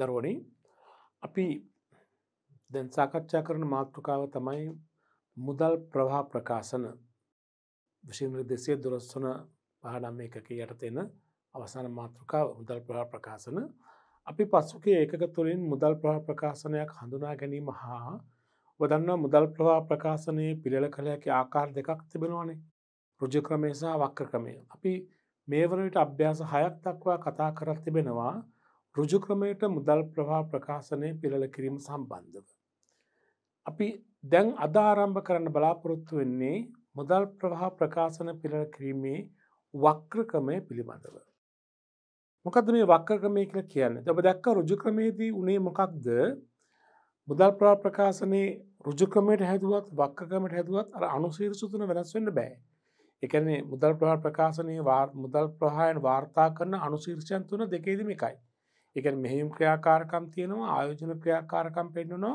දරෝණි අපි දැන් සාකච්ඡා කරන මාතෘකාව තමයි මුදල් ප්‍රවාහ ප්‍රකාශන විශේෂම දෙසේ දොළොස්වන පහනම් එකක යටත එන අවසාන මාතෘකාව මුදල් ප්‍රහා ප්‍රකාශන අපි පසුකේ ඒකක තුළින් මුදල් ප්‍රහා ප්‍රකාශනයක් හඳුනා ගැනීම හා වදන්නවා මුදල් ප්‍රවා ප්‍රකාශනයේ පිළල කළයකි ආකාර දෙකක් තිබෙනවානේ රජ ක්‍රමේ සහ වක්ක ක්‍රමය අපි මේවරට අභ්‍යාස හයක් දක්වා කතා කරක් තිබෙනවා රුජු ක්‍රමයට මුදල් ප්‍රවාහ ප්‍රකාශනය පිළල කිරීම සම්බන්ධව. අපි දැන් අධාරම්භ කරන්න බලාපොරොත්තු වෙන්නේ මුදල් ප්‍රවාහ ප්‍රකාශන පිළල කිරීමේ වක්‍රකමය පිළිබඳව. මොකද මේ වක්‍රකමය කියල කියන්න ඔබ දැක්ක රුජු ක්‍රමේදී උනේ මොකක්ද මුදල් ප්‍රා ප්‍රකාශනයේ රුජුක්‍රමයට හැදුවත් වක්කකමට හැදුවත් අර අනුසීරසුතුන වෙනස්වෙන්න බෑ. එකනේ මුදල් ප්‍රහා ප්‍රකාශනය මුදල් ප්‍රහායන් වාර්තා කරන අනුශීර්ෂයන් තුන දෙකේදමිකයි. එකන මෙහිම් ක්‍රියාකාරකම් තියෙනවා ආයෝජන ක්‍රියාකාරකම් පෙන්ඩුනෝ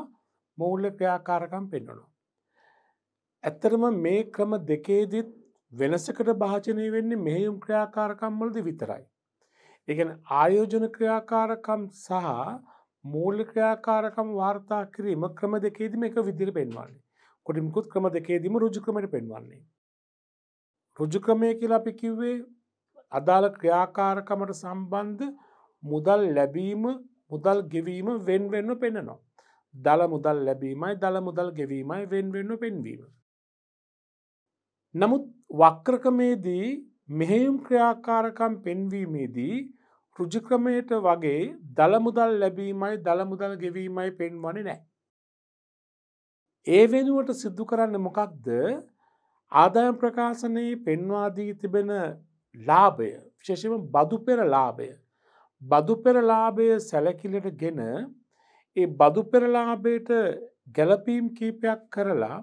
මූල්ල ක්‍රියාකාරකම් පෙන්ඩුනෝ. ඇත්තරම මේ ක්‍රම දෙකේදිත් වෙනසකට භාචනය වෙන්නේ මෙහිම් ක්‍රියාකාරකම්වලද විතරයි. එකන ආයෝජන ක්‍රියාකාරකම් සහ මූල්ල ක්‍රියාකාරකම් වාර්තා කිරීම ක්‍රම දෙකේදම එක විදිර පෙන්වන්නේ කොටිමිකුත් ක්‍රම දෙකේදීම රුජුක්‍රමට පෙන්වන්නේ. රුජුක්‍රමය කියලා අපි කිව්වේ අදාළ ක්‍රියාකාරකමට සම්බන්ධ මුදල් ලැබීම මුදල් ගෙවීම වෙන්වෙන්න පෙන්නනවා. දළ මුදල් ලැබීමයි දළ මුදල් ගෙවීමයි වෙන්වෙන්න පෙන්වීම. නමුත් වක්‍රකමේදී මෙහෙයුම් ක්‍රියාකාරකම් පෙන්වීමේදී රුජික්‍රමයට වගේ දළමුදල් ලැබීමයි දළමුදල් ගෙවීමයි පෙන්වන නෑ. ඒ වෙනුවට සිද්ධු කරන්න මොකක්ද ආදායම් ප්‍රකාශනයේ පෙන්වාදී තිබෙන ලාභය විශේෂම බදු පෙර ලාභය බදු පෙරලාභය සැලකිලට ගෙන ඒ බදු පෙරලාභයට ගැලපීම් කීපයක් කරලා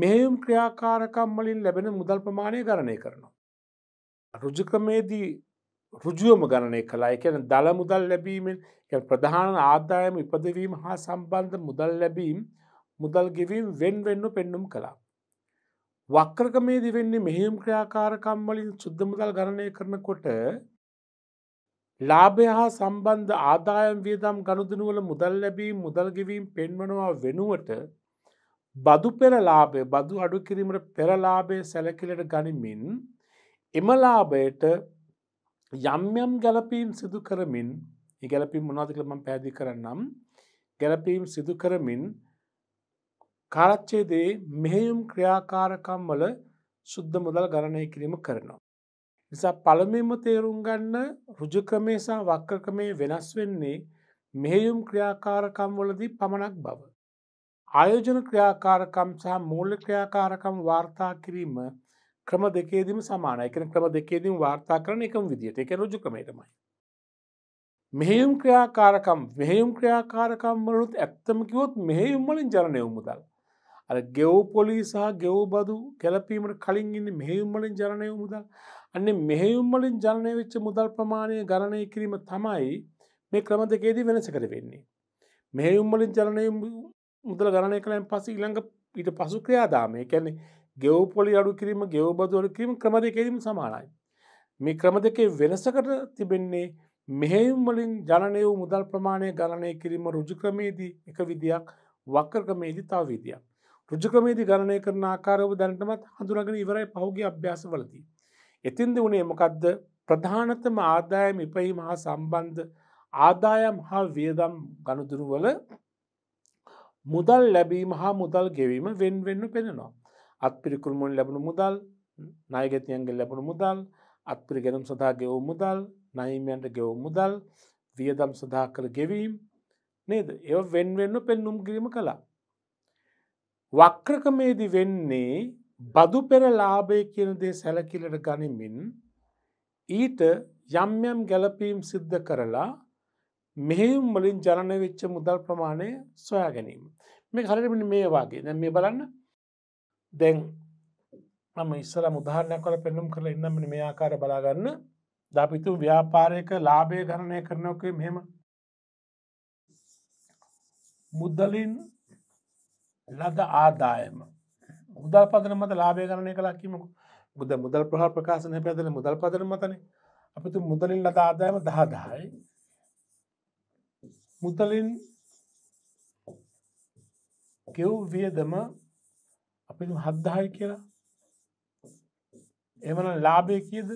මෙහෙයුම් ක්‍රියාකාරකම් වලින් ලැබෙන මුදල් ප්‍රමාණය ගණනය කරනවා. රුජුක්‍රමේදී රුජුවම ගණනය කලා එකන දළ මුදල් ලැබීමෙන් ප්‍රධාන ආදායම ඉපදවීම හා සම්බන්ධ මුදල් ලැබීම් මුදල් ගෙවීම් වෙන් වෙන්න පෙන්නුම් කළා. වක්‍රකමේදී වෙන්නේ මෙහෙයුම් ක්‍රියාකාරකම් වලින් සුද්ධ මුදල් ගණනය කරනකොට ලාභය හා සම්බන්ධ ආදායම් වියදම් ගණුදනුවල මුදල් ලැබීම මුදල්ගෙවීම් පෙන්වනවා වෙනුවට බදු පෙරලාබය බදු අඩු කිරීමට පෙරලාබය සැලකිලට ගනිමින් එම ලාබයට යම්යම් ගැලපීම් සිදු කරමින් ඉගැලපීම් මොනාතිකලම පැදි කරන්නම් ගැලපීම් සිදු කරමින් කාරච්චේදේ මෙහෙයුම් ක්‍රියාකාරකම් වල සුද්ධ මුදල් ගණනය කිරීම කරනවා. නිසා පළමෙම තේරුම් ගන්න රුජු ක්‍රමේසා වක්ක ක්‍රමේ වෙනස් වෙන්නේ මෙහෙයුම් ක්‍රියාකාරකම් වලදී පමණක් බව. ආයෝජන ක්‍රියාකාරකම් සහ මූල්‍ය ක්‍රියාකාරකම් වාර්තා කිරීම ක්‍රම දෙකේදීම සමානයි එකන ක්‍රම දෙකේදීම වාර්තා කරන එකම විදිහට එක රුජු ක්‍රමයටමයි. මෙහෙයුම් ක්‍රියාකාරකම් මෙහෙයුම් ක්‍රියාකාරකම් වලුත් ඇත්තම කිවොත් මෙහෙයුම් වලින් ජනනය උමුදල්. අර ගෙව් පොලි සහ ගෙව් බදු කැලපීමට කලින් ඉන්න මෙහෙයුම් වලින් ජනනය උමුදල් අන්න මෙහෙයුම්වලින් ජනය වෙච්ච මුදල් ප්‍රමාණය ගණනය කිරීම තමයි මේ ක්‍රම දෙකේදී වෙනස කර වෙන්නේ. මෙහෙයුම්වලින් ජනය මුදල ගණනය කළන් පස ඉළඟ ඊට පසු ක්‍රියාදාමය කැනෙ ගෙව්පොලි අඩු කිරීම ගෙව්බදවල කිරීම ක්‍රම දෙකේදීම සමානයි. මේ ක්‍රම දෙකේ වෙනසකට තිබෙන්නේ මෙහෙයුම්වලින් ජනය වූ මුදල් ප්‍රමාණය ගණනය කිරීම රුජුක්‍රමේදී එක විදියක් වක්කර්කමේදී තව විදියක්. රුජුක්‍රමේදී ගණනය කරන ආකාරව දැනටමත් හඳුරගෙන ඉවරයි පහුගේ අභ්‍යාස වලදී. එතින්ද වනේ මොකක්ද ප්‍රධානතම ආදායම් ඉපයීම හා සම්බන්ධ ආදායම් හා වියදම් ගණුදුරුවල මුදල් ලැබීම හා මුදල් ගෙවීම වෙන්වෙන්න පෙනෙනවා. අත්පිරිකුල්මුන් ලැබුණු මුදල් නායගතියන්ගේ ලැබුණු මුදල් අත්පිරි ගැනම් සඳහා ගෙවූ මුදල් නහිමයන්ට ගෙවූ මුදල් වියදම් සඳහා කළ ගෙවීම් නේද එ වෙන්වෙන්න පෙන්නුම් කිරීම කළා. වක්‍රකමේදි වෙන්නේ බදු පෙර ලාභය කියන දේ සැලකිලට ගනිමින් ඊට යම්යම් ගැලපීම් සිද්ධ කරලා මෙහෙම් වලින් ජනන වෙච්ච මුදල් ප්‍රමාණය සොයා ගැනීම මේ හරිමිට මේ වගේ දැ මේ බලන්න දැන් ම ඉස්සල මුදාරණයක් කල පෙන්නුම් කරල ඉන්නමට මේ ආකාර බලාගන්න දපිතු ව්‍යාපාරයක ලාභය ගණනය කරනයක මෙම මුද්දලින් ලද ආදායම මුදල් පදන මත ලාබය කරණය කලා කිමක බුද මුදල් ප්‍රහා ප්‍රකාශනය පැදන මුදල් පදන මතන අපිතු මුදලින් ලද ආදායම දහදායි මුදලින් කිව් වියදම අපි හද්දායි කියලා එමන ලාබය කියද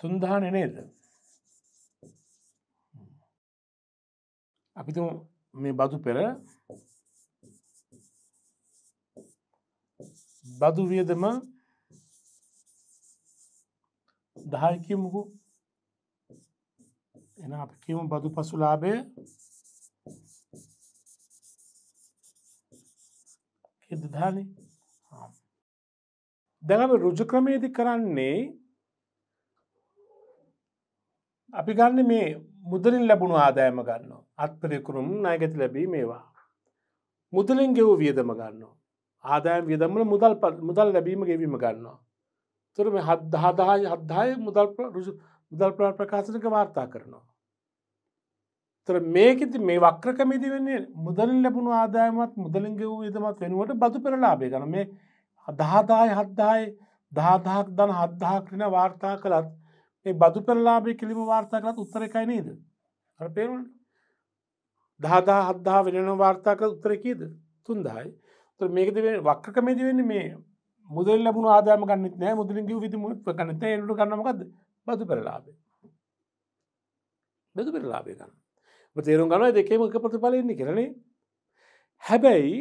තුන්දාන නේද අපිතු මේ බතු පෙර බදු වියදම දහයකිමුකු එන අප කියමු බදු පසුලාබය කෙදධාන දැඟම රුජු ක්‍රමේදි කරන්නේ අපි ගන්න මේ මුදලින් ලැබුණු ආදායම ගන්න අත්පරෙකුරුම් නායගැති ලැබී මේවා මුදලින් ගෙවූ වියදම ගන්නවා ආදායම් වියදම්මල මුදල් මුදල් ලැබීම ගෙවීම ගන්නවා. තුර මේ හදදාය හදදාය මුදල් මුදල් ප්‍රකාශනක වාර්තා කරනවා. තර මේකෙති මේ වක්‍ර කමිති වෙන්නේ මුදලින් ලැබුණු ආදායමත් මුදලින් ගෙවූ විදමත් වෙනුවට බදු පෙරලාබේ කරන මේ අදහදාය හද්දායි දාදාහක් දන හද්දාහක්‍රන වාර්තා කළත් මේ බදු පෙරලාබේ කිලිම වාර්තා කළත් උත්තර එකයි නේද අර පේරුන් දහදා හද්දා වෙනෙන වාර්තා කළ උත්තරකීද තුන්දායි මේකද වක්කමේති වෙන්න මේ මුදල් ලබුණ ආදාම ගන්නෙත් නෑ මුදලින් කිව් විදි ගන්නත එලු ගන්නමකද බදු පෙරලාබේ බදු පෙරලාබේ ගන්න තේරුම් ගන්න දෙකේම එක ප්‍රතිඵලෙන්නේ කරනේ හැබැයි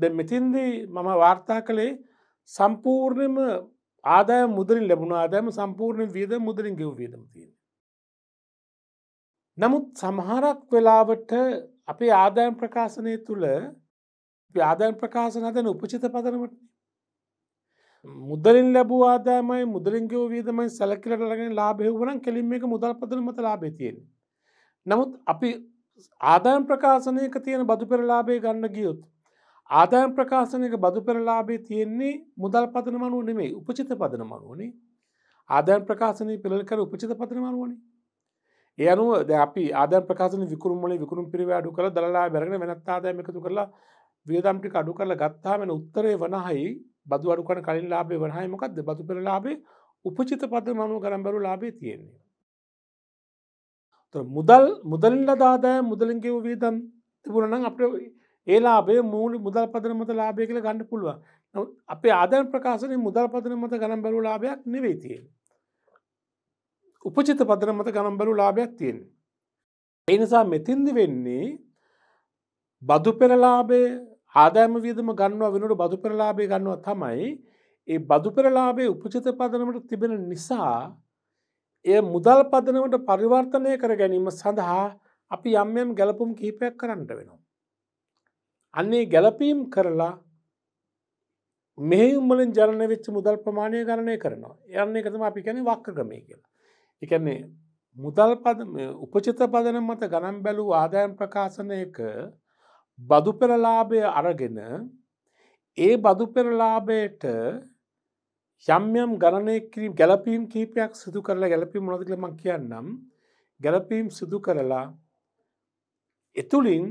ද මෙතින්දී මම වාර්තා කළේ සම්පූර්ණයම ආදාය මුදලින් ලැබුණ ආදායම සම්පූර්ණය වියද මුදලින් ගෙව් වේදම තියෙන නමුත් සමහරක් වෙලාවට අපේ ආදායම් ප්‍රකාශනය තුළ ආදායම් ප්‍රකාශන දැන උපචිත පදනමට මුදලින් ලැබූ ආදායමයි මුදලින්ගේ වීදමයි සැලකිලට ලගෙන ලාබෙහවුවනම් කෙලින් එක මුදල් පදන මත ලාබේ තියෙන. නමුත් අපි ආදායම් ප්‍රකාශනයක තියෙන බදු පෙරලාබේ ගන්න ගියොත්. ආදායම් ප්‍රකාශනයක බදු පෙරලාබේ තියෙන්නේ මුදල් පදන මනුව නෙමේ උපචිත පදන මනුවනේ ආදායම් ප්‍රකාශනය පෙළල් කර උපචිත පදන මනුවනේ. ඒ අනුව අපි ආද ප්‍රකාශන විකරුම්මල විකරුම් පිරිවැඩු කළ දලා බැරගෙන වෙනත් ආදායම එකතු කරලා වියදම්ටි අඩු කරල ගත්තාමෙන උත්තරේ වනහයි බදු අඩුකන කලින් ලාබේ වනහයි මොකක්ද බතු පෙර ලාබේ උපචිත පද මනු කරම්බරු ලාබේ තියෙන්නේ. මුදල් මුදල්ල දාදාය මුදලින්ගේ වීදම් තිබුණනම් අප ඒ ලාබේ මූලි මුදල් පදන මත ලාබය කියල ගණඩ පුළුව අපේ ආදයන් ප්‍රකාශන මුදල් පදන මත ගණම්බරු ලාභයක් නෙවෙයි තියෙන. උපචිත පදන මත ගණම්බරු ලාභයක් තියෙන. එනිසා මෙතින්දි වෙන්නේ බදු පෙරලාබේ ආදායම වියදම ගන්නවා වෙනට බදු පෙරලාබේ ගන්නවා තමයි ඒ බදු පෙරලාබේ උපචිත පදනමට තිබෙන නිසා එය මුදල් පදනමට පරිවර්තනය කර ගැනීම සඳහා අපි යම්යම් ගැලපුම් කිහිපයක් කරන්නට වෙනවා. අන්නේ ගැලපීම් කරලා මෙහමුලින් ජරණය වෙච්ච මුදල් ප්‍රමාණය ගණනය කරනවා යන්න එකතම අපි කැන වක්කගමය කියලා. එකන්නේ මුදල් උපචිත පදන මත ගනම් බැලූ ආදායම් ප්‍රකාශනයක බදු පෙරලාභය අරගෙන ඒ බදු පෙරලාභයට යම්යම් ගණනය කිරීම ගැලපීම් කීපයක් සිදු කරලා ගැලපීම් මොනදකලම කියන්නම් ගැලපීම් සිදු කරලා එතුළින්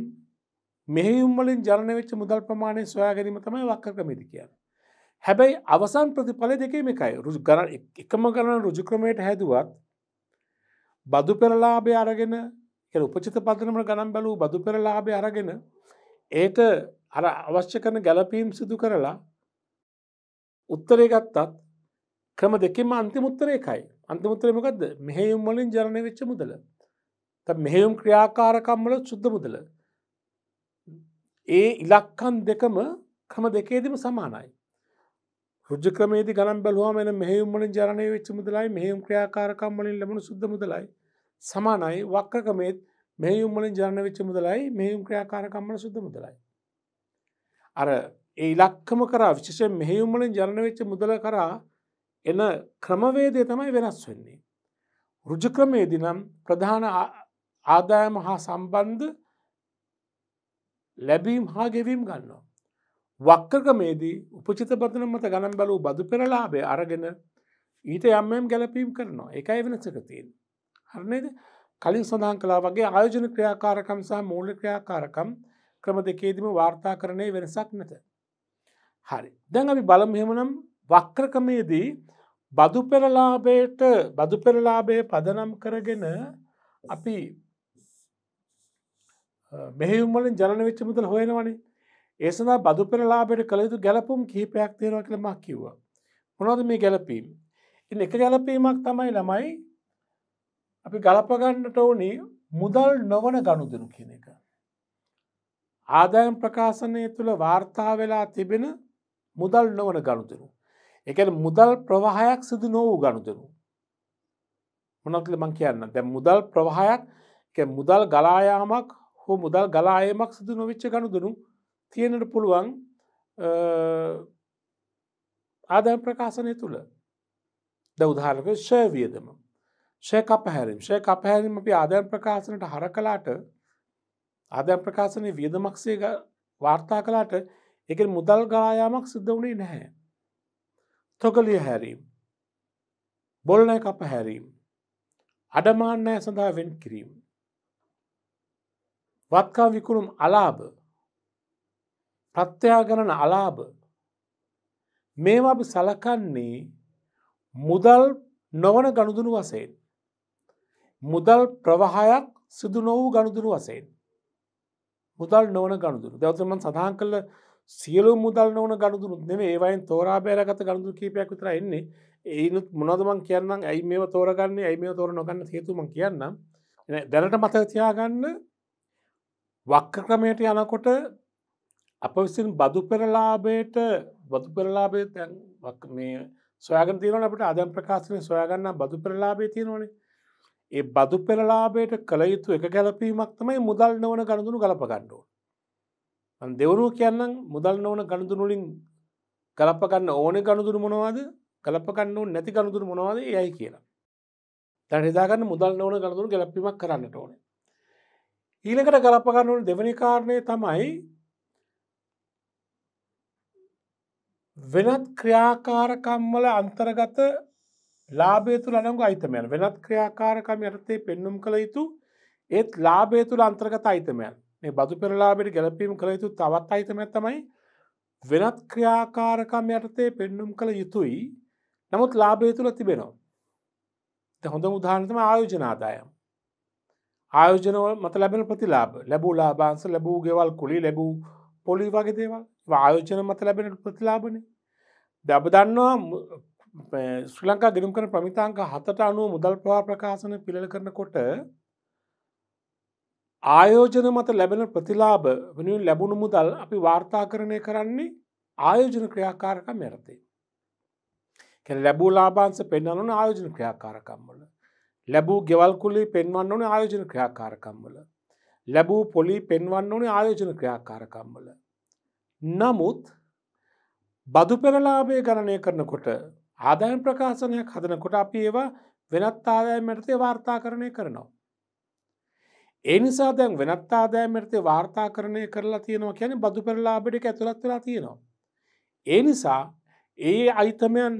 මෙහිුම්වලින් ජනවෙච්ච මුදල් ප්‍රමාණය සොයා ගැනීම තමයි වක්කරකමේද කියන්න. හැබැයි අවසන් ප්‍රතිඵල දෙකේ එකයි රුජ ගණ එකම ගණන රුජුක්‍රමයට හැදුවත් බදු පෙරලාභය අරගෙන උපචිත පදනම ගනම් බැලූ බදු පෙරලාභය අරගෙන ඒක අර අවශ්‍ය කරන ගැලපීම් සිදු කරලා උත්තරය ගත්තත් ක්‍රම දෙකම අන්තිමුත්තරය එකයි අන්තිමුත්තරය මොකක්ද මෙහෙයුම් වලින් ජරණය වෙච්ච මුදල මෙහෙයුම් ක්‍රියාකාරකම්මල සුද්ධ මුදල ඒ ඉලක්කන් දෙකම ක්‍රම දෙකේදම සමානයි රජ ක්‍රමේද ගන බලුවම මෙහෙයුම් වලින් ජරණය වෙච්ච මුදලයි මෙහෙයුම් ක්‍රියාකාරකම් වලින් ලැබුණු සුද්ධ මුදලයි සමානයි වක්කකමේත් මෙහියුම් වලින් ජනන වෙච්ච මුදලයි මෙහියුම් ක්‍රියාකාරකම් වල සුද්ධ මුදලයි. අර ඒ ඉලක්කම කරා විශේෂයෙන් මෙහියුම් වලින් ජනන වෙච්ච මුදල කරා එන ක්‍රමවේදය තමයි වෙනස් වෙන්නේ. ඍජු ක්‍රමයේදී නම් ප්‍රධාන ආදායම හා සම්බන්ධ ලැබීම් හා ගෙවීම් ගන්නවා. වක්කකමේදී උපචිත බදන මත ගණන් බැලූ බදු පෙරලාබේ අරගෙන ඊට යම්යම් ගැලපීම් කරනවා එකයි වෙනසක තියෙන්. හරනේද කලින් සඳහන් කලා වගේ ආයෝජන ක්‍රියාකාරකම් සහ මූල්‍ය ක්‍රියාකාරකම් ක්‍රම දෙකේදීම වාර්තා කරණය වෙනසක් නැත. හරි දැන් අපි බලම් හෙමනම් වක්‍රකමේදී බදු පෙරලාබයට බදු පෙරලාබය පදනම් කරගෙන අපි මෙහෙවුම්වලින් ජලන වෙච්ච මුදල් හොයනවනේ ඒ සඳහා බදු පෙරලාබයට කළ යුතු ගැලපුම් කිහිපයක් තියෙනවා කියලා මක් කිව්වා. මොනවද මේ ගැලපීම්? ඉතින් එක ගැලපීමක් තමයි ළමයි අපි ගලපගන්නට ඕනේ මුදල් නොවන ගණුදනු කියන එක. ආදායම් ප්‍රකාශනය තුළ වාර්තා වෙලා තිබෙන මුදල් නොවන ගණුදනු. එක මුදල් ප්‍රවාහයක් සිදු නොවූ ගණුදනු. මොනකල මං කියන්න දැ මුදල් ප්‍රවාහයක් මුදල් ගලායාමක් හෝ මුදල් ගලායමක් සිදු නොවිච්ච ගණුදනු තියෙනට පුළුවන් ආදායම් ප්‍රකාශනය තුළ ද උදාහරක ශයවියදම ශේක පැහැරීම් ශේක පැහැරීම අපි ආදයන් ප්‍රකාශනට හර කලාට ආදයන් ප්‍රකාශනය වියදමක්ෂය වාර්තා කලාට එක මුදල් ගායාමක් සිද්ධ වුණේ නැහැ. තොකලිය හැරීම් බොල්න අප හැරීම් අඩමාන්නය සඳහා වෙන් කිරීම. වත්කා විකුණුම් අලාභ ප්‍රත්‍යාගණන අලාභ මේවා අපි සලකන්නේ මුදල් නොවන ගණුදුනු වසයෙන්. මුදල් ප්‍රවාහයක් සිදු නොවූ ගණුදුරු වසයෙන්. මුදල් නොවන ගණුදුරු දවතමන් සඳහන් කල සියලු මුදල් නොවන ගණුදුරු නෙම ඒවයින් තෝරාබෑරගත ගණුදුරු කීපයක් විතර එන්නේ ඒනුත් මොනදමන් කියන්න ඇයි මේ තෝරගන්නේ ඇයි මේ තෝර නොගන්න හේතුම කියන්න දැනට මතතියාගන්න වක්ක ක්‍රමයට යනකොට අප විසින් බදු පෙරලාබයට බදු පෙරලාබේ තැන් මේ සොයාග තියනට අදම් ප්‍රකාශනය සොයාගන්න බදු පෙරලාබේ තියෙනවනේ ඒ බදු පෙරලාබයට කළ යුතු එක ගැලපීමක් තමයි මුදල් නොවන ගණඳුනු ගලපගණ්ඩුව. දෙවරුව කියන්නම් මුදල් නොවන ගණඳුනුලින් කලපගන්න ඕන ගණුදුරු මොනවාද කලපගන්නු නැති ගණුදුරු මොනවාද යයි කියලා. තැන් හිදාගන්න මුදල් නොවන ගණඳුරු ගැලපීමක් කරන්නට ඕන. ඊළකට ගලපගන්නුන් දෙවනි කාරණය තමයි වෙනත් ක්‍රියාකාරකම්මල අන්තර්ගත ලාබේ තුළ අනගු අයිතමයන් වෙනත් ක්‍රියාකාරකම් යටතේ පෙන්නුම් කළ යුතු ඒත් ලාබේ තුළ අන්තර්ගත අයිතමයන් මේ බදු පෙරලාබෙට ගැලපීම් කළ යුතු තවත් අයිතමයක් තමයි වෙනත් ක්‍රියාකාරකම් යටතේ පෙන්නුම් කළ යුතුයි නමුත් ලාබේ තුළ තිබෙනවා හොඳ උදාහනතම ආයෝජනාදායම් ආයෝජන මත ලැබෙන ප්‍රතිලාබ ලැබූ ලාබාන්ස ලැබූ ගෙවල් කුලි ලැබූ පොලි වගේ දේවල් ආයෝජන මත ලැබෙන ප්‍රතිලාබනේ දබ දන්නවා ශ්‍රී ලංකා ගෙනුම් කරන ප්‍රමිතාංක හතට අනුව මුදල් ප්‍රවා ප්‍රකාශන පිළල කරනකොට ආයෝජන මත ලැබෙන ප්‍රතිලාභ වෙනුවෙන් ලැබුණු මුදල් අපි වාර්තා කරණය කරන්නේ ආයෝජන ක්‍රියාකාරක මෙරතේ. ලැබූ ලාබාන්ස පෙන්න්නන ආයෝජන ක්‍රියාකාරකම්වල. ලැබූ ගෙවල්කුලි පෙන්වන්න ඕන ආයෝජන ක්‍රියාකාරකම්වල. ලැබූ පොලි පෙන්වන්න ඕන ආයෝජන ක්‍රියාකාරකම්වල. නමුත් බදු පෙරලාභය ගණනය කරනකොට ආදායම් ප්‍රකාශනයක් හදනකොට අපි ඒවා වෙනත් ආදායම් යටතේ වාර්තා කරණය කරනවා. ඒ නිසා දැන් වෙනත් ආදායම් යටතේ වාර්තා කරණය කරලා තියෙනවා කියන්නේ බදු පෙරලාබ ටික ඇතුළත් වෙලා තියෙනවා. ඒ නිසා ඒ අයිතමයන්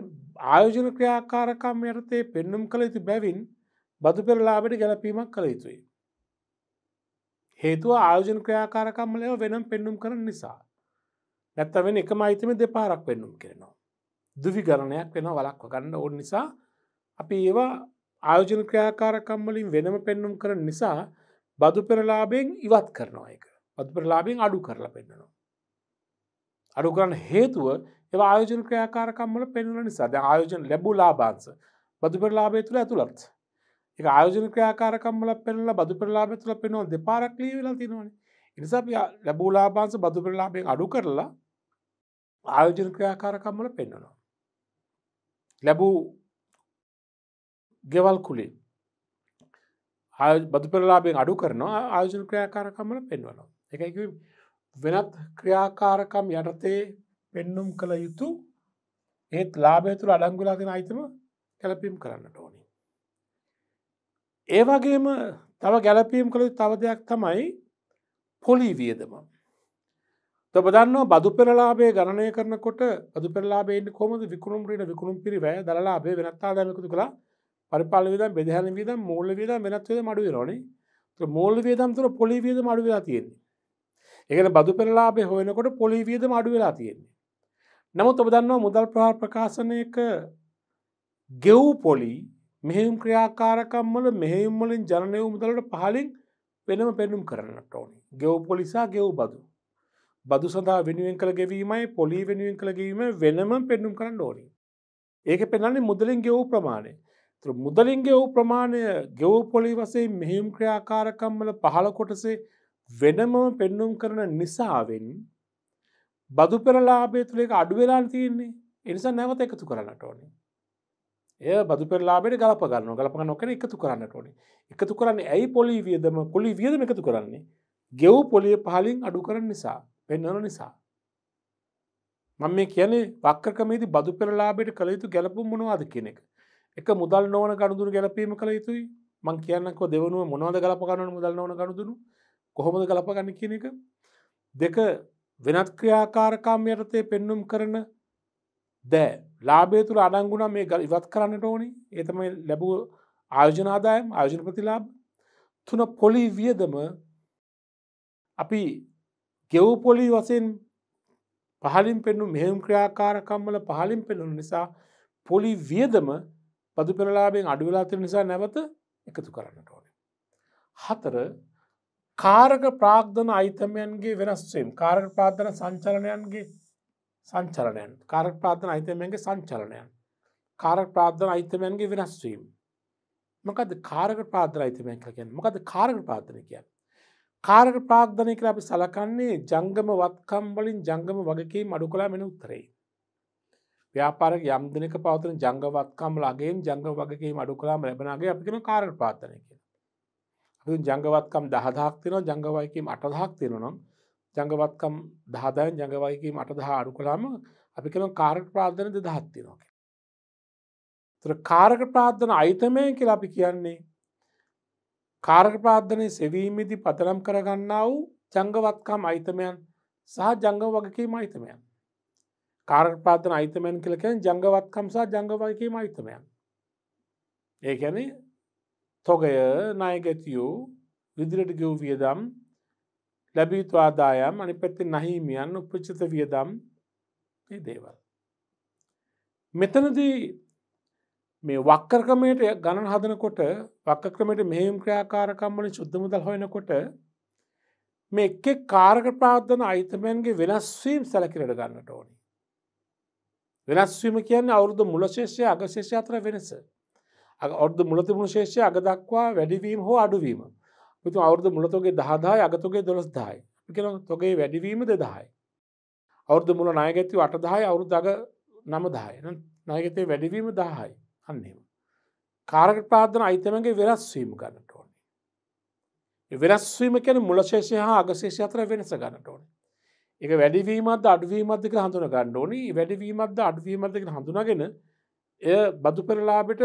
ආයෝජන ක්‍රියාකාරකම් යටතේ පෙන්නුම් කළ යුතු බැවින් බදු පෙරලාබට ගැලපීමක් කළ යුතුයි. හේතුව ආයෝජන ක්‍රියාකාරකම්මලව වෙනම් පෙන්නුම් කරන නිසා. නැත්ත වෙන එකම අයිතම දෙපාරක් පෙන්නුම් කරනවා. දුවිකරණයක් වෙන වලක්ව ගන්න ඕන් නිසා අපි ඒවා ආයෝජන ක්‍රාකාරකම්වලින් වෙනම පෙන්නුම් කර නිසා බදු පෙරලාබෙන් ඉවත් කරනවා එක බදු පෙරලාබෙන් අඩු කරලා පෙන්න්නනවා. අඩු කරන්න හේතුව ඒ ආයෝජන ක්‍රාකාරකම්වල පෙන්වල නිසා ද ආයෝජන ලැබූ ලාබාන්ස බදු පෙරලාබේ තුළ ඇතුළත් එක ආයෝජන ක්‍රාකාරකම්වල පෙන්ල බදු පෙරලාබ තුළ පෙනවා දෙපාරක්ලී වෙලා තිෙනවන නිසා ලැබූ ලාබාන්ස බදු පෙරලාබෙන් අඩු කරලා ආයෝජන ක්‍රාකාරකම්වල පෙන්න්නනවා. ලැබූ ගෙවල් කුලේ බදු පෙරලාබෙන් අඩු කරනවා ආයෝජන ක්‍රියාකාරකම්මල පෙන්වනවා. එකක වෙනත් ක්‍රියාකාරකම් යටතේ පෙන්නුම් කළ යුතු ඒත් ලාබේතුළ අඩංගුලාගෙන අයිතම කැලපීම් කරන්න ඕනි. ඒවගේම තව ගැලපීම් කළ තව දෙයක් තමයි පොලි වියදමම්. දන්න බදු පෙරලාබේ ගණනය කරනකොට බදු පෙරලාබේන්න කොමද විකුණුම් රීට විකුණුම් පිරි වැය දලාබේ වෙනත්තා දැමකුතු කළ පරිපාල විද බෙදහැන විද මූල විද වෙනත්වද මඩුව රෝනේ මූල් වේදම් තුර පොලිවිද මඩු වෙලා තියෙන්නේ ඒකන බදු පෙරලාබේ හොයනකොට පොලිවිද මඩු වෙලා තියෙන්නේ නමුත් ඔබ දන්නවා මුදල් ප්‍රහාර ප්‍රකාශනයක ගෙව් පොලි මෙහෙම් ක්‍රියාකාරකම් වල මෙහෙම් වලින් ජනනය මුදලට පහලින් වෙනම පෙන්නුම් කරන්නට ඕනේ ගෙව් පොලිසා ගෙව් බදු බදු සඳහා වෙනුවෙන් කළ ගෙවීමයි පොලි වෙනුවෙන් කළ ගැවීම වෙනම පෙන්නුම් කරන්න ඕනි. ඒක පෙනන්නේ මුදලින් ගෙවූ ප්‍රමාණය. මුදලින් ගෙවූ ප්‍රමාණය ගෙවපොලි වසේ මෙහිම් ක්‍රියාකාරකම්මල පහළ කොටසේ වෙනමම පෙන්නුම් කරන නිසාවෙන් බදු පෙරලාබේ තුළ එක අඩුවෙලා තියන්නේ එනිසා නැවත එකතු කරන්නට ඕනේ. ඒ බදු පෙරලාබට ගලපගන්න ගලපග නොකන එකතු කරන්නට ඕනේ එකතු කරන්න ඇයි පොලි වියදම කොලි වියදම එකතු කරන්නේ ගෙව් පොලිය පහලින් අඩු කරන්න නිසා පෙන්නන නිසා. මම මේ කියන්නේ වක්‍රකමේදී බදු පෙරලාබයට කළ යුතු ගැලපුම් මොනවාද කෙනෙක්. එක මුදල් නොවන ගණුදුරු ගැලපීම කළ යුතුයි මං කියන්නක දෙවනුව මොනවද ගලපගන්න මුදල් නොවන ගණුදුරු කොහොමද ගලපගන්න කියන එක. දෙක වෙනත් ක්‍රියාකාරකාම් යටතේ පෙන්නුම් කරන දෑ ලාබේ තුළ අඩංගුණ මේ ගල ඉවත් කරන්නට ඕනි ඒතමයි ලැබූ ආයෝජනාදායම් ආයෝජන ප්‍රතිලාබ තුන පොලි වියදම අපි ගෙව්පොලි වසයෙන් පහලින් පෙන්නු මෙහෙම් ක්‍රියාකාරකම්වල පහලින් පෙනුණු නිසා පොලි වියදම පදු පෙරලාබෙන් අඩුවෙලාතිර නිසා නැවත එකතු කරන්නට ඕන. හතර කාරක ප්‍රාග්ධන අයිතමයන්ගේ වෙනස්වෙන් කාරක ප්‍රාධන සංචලනයන්ගේ සංචලනයන් කාරක ප්‍රාධන අයිතමයන්ගේ සංචලනයන් කාරක ප්‍රාධන අයිතමයන්ගේ වෙනස්වීම මොකද කාරක ප්‍රාධන අයිතමයන් කියන්න මොකද කාරක ප්‍රාධන කියන්න කාරක ප්‍රාග්ධනය කර අපි සලකන්නේ ජංගම වත්කම්බලින් ජංගම වගකී මඩු කලා මෙන උත්තරේ. ව්‍යාපාර යම්දනක පවතන ජංගවත්කම් ලගේ ජංග වගේ මඩු කලාම ලැබෙනගේ අපිකන කාර පාත්තනය කියෙන. ජංගවත්කම් දහදාක්තින ජංගවයකීම අටදහක් තිෙනනම් ජංගවත්කම් දහදායන් ජංගවයකීම අටදහ අඩු කලාම අපි කන කාරක ප්‍රාධනද දහත්තිනෝක. තුර කාරක ප්‍රාධන අයිතමය කියලා අපි කියන්නේ කාරක ප්‍රාධනය සෙවීමේදි පතරම් කරගන්නා වූ ජංගවත්කාම් අයිතමයන් සහ ජංග වගකීම අයිතමයන්. කාරක ප්‍රාධන අයිතමයන් කලකෙන් ජංගවත්කම් සහ ජංගවගකීම අයිතමයන්. ඒකැන තොගය නායගැතියෝ විදිරට ගිව් වියදම් ලැබීත්වාදායම් අනි පැත්ති නහිමියන් උපච්චත වියදම් ඒ දේවල්. මෙතනදී මේ වක්කර්කමයට ගණන් හදනකොට වක්කක්‍රමයට මෙහිම් ක්‍රාකාරකම්මන ශුද්ධමුදල් හොයනකොට මේ එක්කෙක් කාරක ප්‍රාධන අයිතමයන්ගේ වෙනස්වීම් සැලකිරට ගන්නට ඕනි. වෙනස්වීම කියන්නේ අවුරුදු මුලශේෂය අගශේෂ අතර වෙනස. ඔුදු මුලතිමුණ ශේෂය අග දක්වා වැඩිවීම හෝ අඩුවීම. පුතු අවුරදු මුලතුගේ දහදායි අගතුගේ දොළස් දායි. පිකෙන තොගේ වැඩිවීම දෙදායි. අවුරදු මුල නායගැති අටදායි අවුරුදග නමදාය නයගතේ වැඩිවීම දාහයි. අන්නේම. කාරකට ප්‍රාධන අයිතමගේ වෙනස්වීම ගන්නට ඕනේ. වෙනස්වීම කැන මුලශේෂය හා අගශේෂ අතර වෙනස ගන්නට ඕන. එක වැඩිවීමද අඩුවීමදක හඳුන ගන්න ඕනි වැඩිවීමද අඩුවීමදක හඳුනගෙන එය බදු පෙරලාබට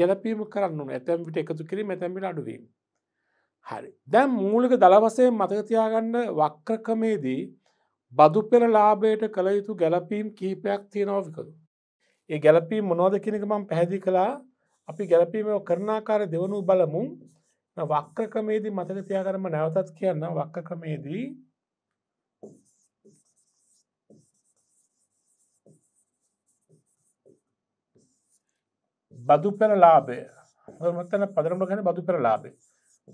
ගැලපීම කරන්න ඇතැම්ිට එකතු කිරීම ඇතැමිට අඩුවීම. හරි දැම් මූලික දළවසයෙන් මතකතියාගන්න වක්‍රකමේදී බදු පෙර ලාබයට කළ යුතු ගැලපීම් කීපයක් තියෙනවකරු. ඒ ගැලපී මොනෝද කෙනෙක මම පැහැදි කළා අපි ගැලපීම කරනාකාර දෙවනු බලමු වක්්‍රකමේදී මතක තියාකරම නැවතත් කියන්න වක්්‍රකමේදී බදු පෙර ලාබය මතන පදරම ගැන බදු පෙර ලාබේ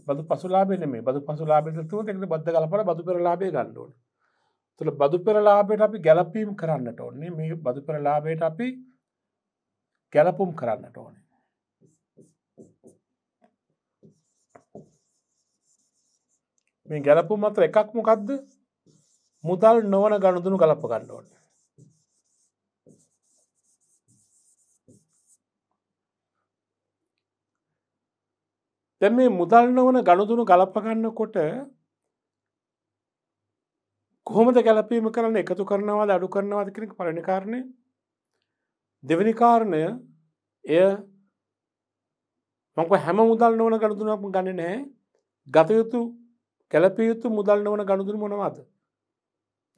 බදු පසුලාබේ මේ බදු පසුලාබේතුව එකට බද්ධ කලපට බදු පෙර ලාබේ ගන්නඩුවන තුළ බදු පෙර ලාබයට අපි ගැලපීම් කරන්නට ඔන්නේ මේ බදු පෙර ලාබයට අපි ගැලපුම් කරන්නට ඕන මේ ගැලපුම් අතර එකක් මොකක්ද මුදල් නොවන ගණුදුනු කලප ගන්න ඕන්න දැන් මේ මුදල් නොවන ගණුදුනු ගලප ගන්නකොට කොහොමද ගැලපීම කරන්න එකතු කරනවාද අඩු කරනවාද කෙනෙක් පලනි කාරණය දෙවැනි කාරණය එය මක හැම මුදල් නොවන ගණතුනක් ගණ නෑ ගතයුතු කැලපියයුතු මුදල් නොවන ගණුදුර මොනවාද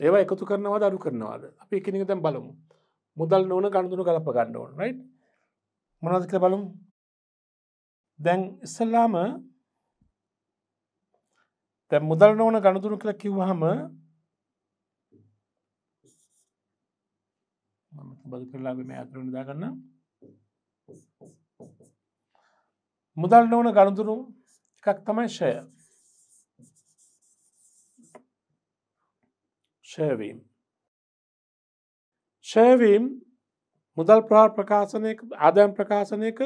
ඒවා එකතු කරනවාද අරු කරනවාද අපි එකනික තැම් බලමු මුදල් නොවන ගණදුරු කලප ගන්න ඕන රයි් මොනදක බලමු දැන් ඉස්සල්ලාම තැ මුදල් නොවන ගණදුරු කළ කිව්හම මම බදු කරලා මේ අතරුණ දාගන්න මුදල් නොවන ගණතුරු එකක් තමයි ෂය ෂයවීම් ෂයවීම් මුදල් ප්‍රහාර ප්‍රකාශනයක ආදයම් ප්‍රකාශනයක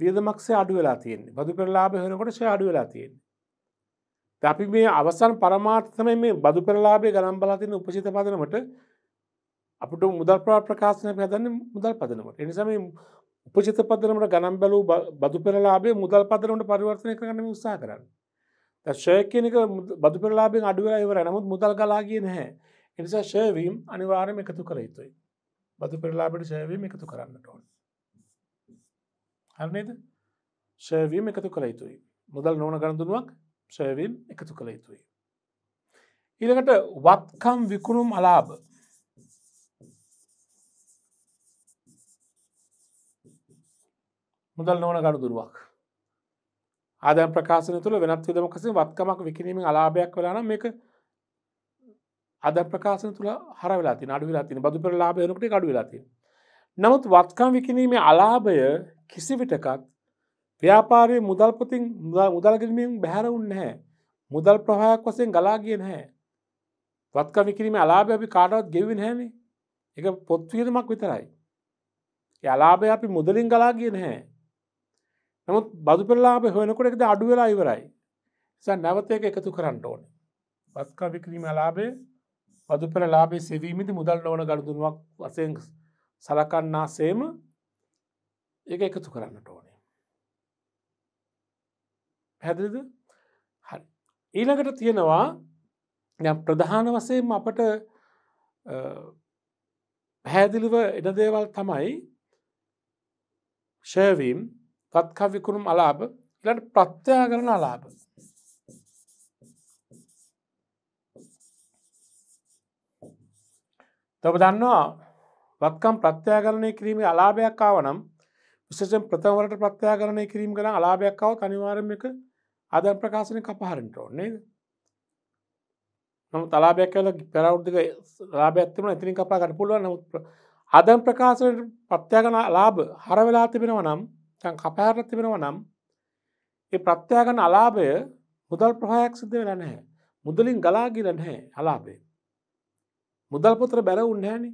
වියදමක්සේ අඩු වෙලා තියෙන්නේ බදු පෙරලාබ හෙනකොට ෂය අඩු වෙලා තියෙන්නේ අපි මේ අවසන් පරමාර්ථමය මේ බදු පෙරලාබේ ගනම් බලාතින උපසිත පදනමට අපට මුදල් ප්‍රකාශනය පැදන්න මුදල් පදනමට එනිසම උපචිත පදනමට ගනම් බැලූ බදු පෙරලාබේ මුදල් පදරමට පරිවර්තනය කරන්න උත්සා කරන්න. ශයකනක බදු පෙරලාබෙන් අඩුවලා ඉවර නමුත් මුදල් ගලාගේ නැහැ. එනිසා ශයවීම් අනිවාරම එකතු කර යුතුයි. බදු පෙරලාබට ශයවීම එකතු කරන්නට ඕන්. හරනේද ශයවීම එකතු කළ යුතුයි. මුදල් නොන ගරඳුනුවක් ශයවීම් එකතු කළ යුතුයි. ඊළඟට වත්කම් විකුණුම් අලාභ මුදල් නොවන ගණදුරුවක්. ආදය ප්‍රකාශන තුළ වෙනත් විදමකසින් වත්කමක් විකිනීමෙන් අලාභයක් වෙලාන මේක අද ප්‍රකාශන තුළ හර වෙලාති අඩු වෙලාතින බදු පෙර ලාභයනකට අඩු වෙලාති. නමුත් වත්කම් විකිනීමේ අලාභය කිසිවිටකත් ව්‍යාපාරය මුදල්පතින් මුදල්ගරමින් බැහැරවුන් හැ මුදල් ප්‍රහයක් වසයෙන් ගලාගෙන් හැ. වත්කම් විකිරීම අලාභ අපි කාඩවත් ගෙවින් හැනේ එක පොත්වීරමක් විතරයි. අලාභය අපි මුදලින් ගලාගෙන් හැ නමුත් බදු පෙල්ලාප හොයනකොට එකද අඩු වෙලා ඉවරයි ස නැවතයක එකතු කරන්න ඕන බස්කා වික්‍රීම ලාබේ බදු පෙර ලාබේ සෙවීමති මුදල් නොවන ගඩුදුනුවක් වසයෙන් සලකන්නා සේම ඒ එකතු කරන්නට ඕනේ පැදිද හරි ඊළඟට තියෙනවා ප්‍රධාන වසයෙන් අපට පැහැදිලිව එන දේවල් තමයි ෂයවීම් තත්කවිකුණුම් අලාභ ඉලට ප්‍රත්්‍යයා කරන අලාභ තබ දන්නවා වත්කම් ප්‍රත්‍යාකරණය කිරීමේ අලාභයක් ආවනම් විශෂෙන් ප්‍රථමවලට ප්‍රත්‍යාකරණය කිරීම කරන අලාභයක් අව අනිවාරම එක අදන් ප්‍රකාශනය කපහරට ඕන්නේ නම තලාබයක් කල පැරවුද්ධක ලාභඇත්තම ඇතිනින් කපාගට පුළුව නමුත් අදන් ප්‍රකාශනයට ප්‍රත්‍යාගන ලාභ හරවෙලා තිබෙනව නම් තැන් කපෑරල තිබෙනවා නම් ඒ ප්‍රත්‍යයාගන අලාභය මුදල් ප්‍රහයක් සිද්ධ වෙන නැහැ මුදලින් ගලාගිර නැහැ අලාබේ මුදල් පොතර බැර උන්නෑනේ